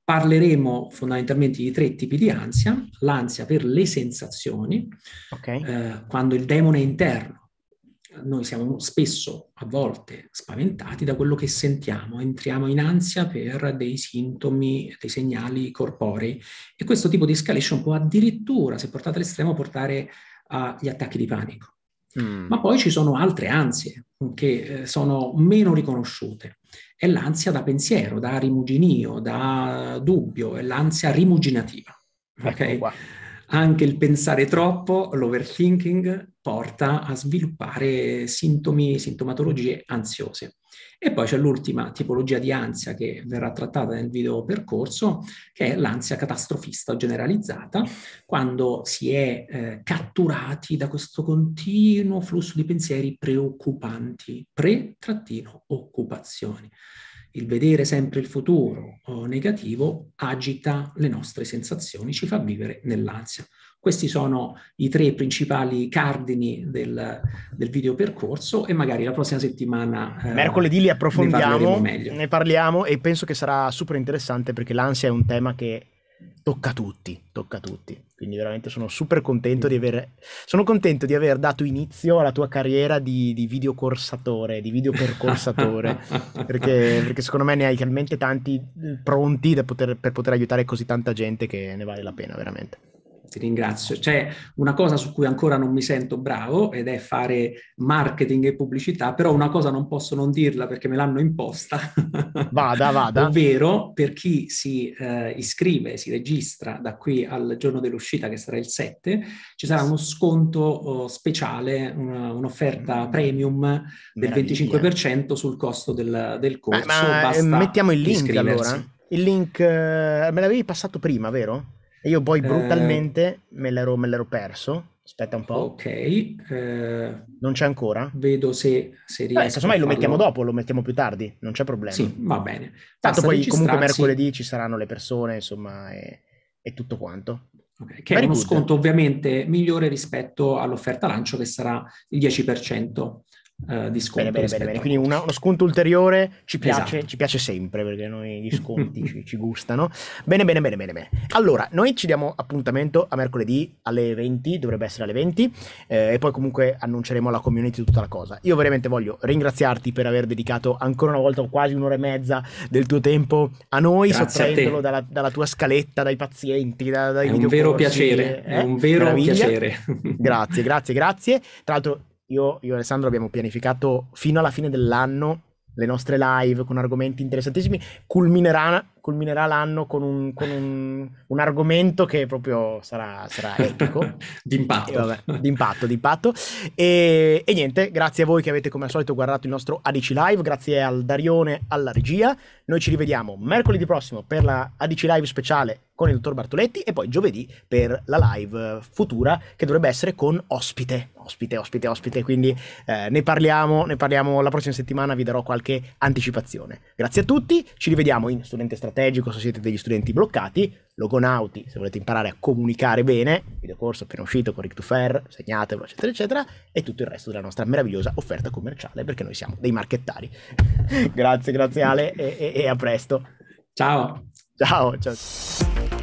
Parleremo fondamentalmente di tre tipi di ansia, l'ansia per le sensazioni, okay. eh, quando il demone è interno. Noi siamo spesso, a volte, spaventati da quello che sentiamo, entriamo in ansia per dei sintomi, dei segnali corporei e questo tipo di escalation può addirittura, se portato all'estremo, portare agli attacchi di panico. Mm. Ma poi ci sono altre ansie mm, che eh, sono meno riconosciute. È l'ansia da pensiero, da rimuginio, da dubbio, è l'ansia rimuginativa. Ecco okay? Ecco Anche il pensare troppo, l'overthinking, porta a sviluppare sintomi, sintomatologie ansiose. E poi c'è l'ultima tipologia di ansia che verrà trattata nel video percorso, che è l'ansia catastrofista o generalizzata, quando si è eh, catturati da questo continuo flusso di pensieri preoccupanti, pre-occupazioni. Il vedere sempre il futuro eh, negativo agita le nostre sensazioni, ci fa vivere nell'ansia. Questi sono i tre principali cardini del, del video percorso e magari la prossima settimana... Eh, Mercoledì li approfondiamo, ne, ne parliamo e penso che sarà super interessante perché l'ansia è un tema che tocca a tutti, tocca a tutti. Quindi veramente sono super contento di aver, contento di aver dato inizio alla tua carriera di, di videocorsatore, di videopercorsatore, perché, perché, secondo me ne hai talmente tanti mm, pronti poter, per poter aiutare così tanta gente che ne vale la pena veramente ti ringrazio. C'è una cosa su cui ancora non mi sento bravo ed è fare marketing e pubblicità, però una cosa non posso non dirla perché me l'hanno imposta. Vada, vada. Ovvero per chi si eh, iscrive, si registra da qui al giorno dell'uscita che sarà il 7, ci sarà uno sconto oh, speciale, una, un'offerta mm. premium del Meraviglia. 25% sul costo del, del corso. Ma, ma eh, mettiamo il link allora. Il link eh, me l'avevi passato prima, vero? E io poi eh, brutalmente eh, me, l'ero, me, l'ero, perso. Aspetta un po'. Ok. Eh, non c'è ancora? Vedo se, se riesco. Beh, casomai lo mettiamo dopo, lo mettiamo più tardi, non c'è problema. Sì, va bene. Tanto poi comunque mercoledì ci saranno le persone, insomma, e, e tutto quanto. Okay, che Very è uno good. sconto ovviamente migliore rispetto all'offerta lancio che sarà il 10% uh, di sconto. Bene, bene, bene, Quindi una, uno sconto ulteriore ci esatto. piace, esatto. ci piace, sempre perché noi gli sconti ci, ci, gustano. Bene, bene, bene, bene, bene. Allora, noi ci diamo appuntamento a mercoledì alle 20, dovrebbe essere alle 20, eh, e poi comunque annunceremo alla community tutta la cosa. Io veramente voglio ringraziarti per aver dedicato ancora una volta quasi un'ora e mezza del tuo tempo a noi, sottraendolo dalla, dalla, tua scaletta, dai pazienti, da, dai è un vero piacere, eh? è un vero Meraviglia. piacere. Grazie, grazie, grazie. Tra l'altro io, io e Alessandro abbiamo pianificato fino alla fine dell'anno le nostre live con argomenti interessantissimi, culminerà, culminerà l'anno con un, con un, un argomento che proprio sarà, sarà epico. d'impatto. E vabbè, d'impatto, d'impatto. E, e, niente, grazie a voi che avete come al solito guardato il nostro ADC Live, grazie al Darione, alla regia. Noi ci rivediamo mercoledì prossimo per la ADC Live speciale con il dottor Bartoletti e poi giovedì per la live futura che dovrebbe essere con ospite, ospite, ospite, ospite, quindi eh, ne, parliamo, ne parliamo la prossima settimana, vi darò qualche anticipazione. Grazie a tutti, ci rivediamo in Studente Strategico strategico se siete degli studenti bloccati, Logonauti se volete imparare a comunicare bene, videocorso appena uscito con Rick to Fair, segnatelo, eccetera, eccetera, e tutto il resto della nostra meravigliosa offerta commerciale, perché noi siamo dei marchettari. grazie, grazie Ale e, e, e a presto. Ciao. Ciao, ciao.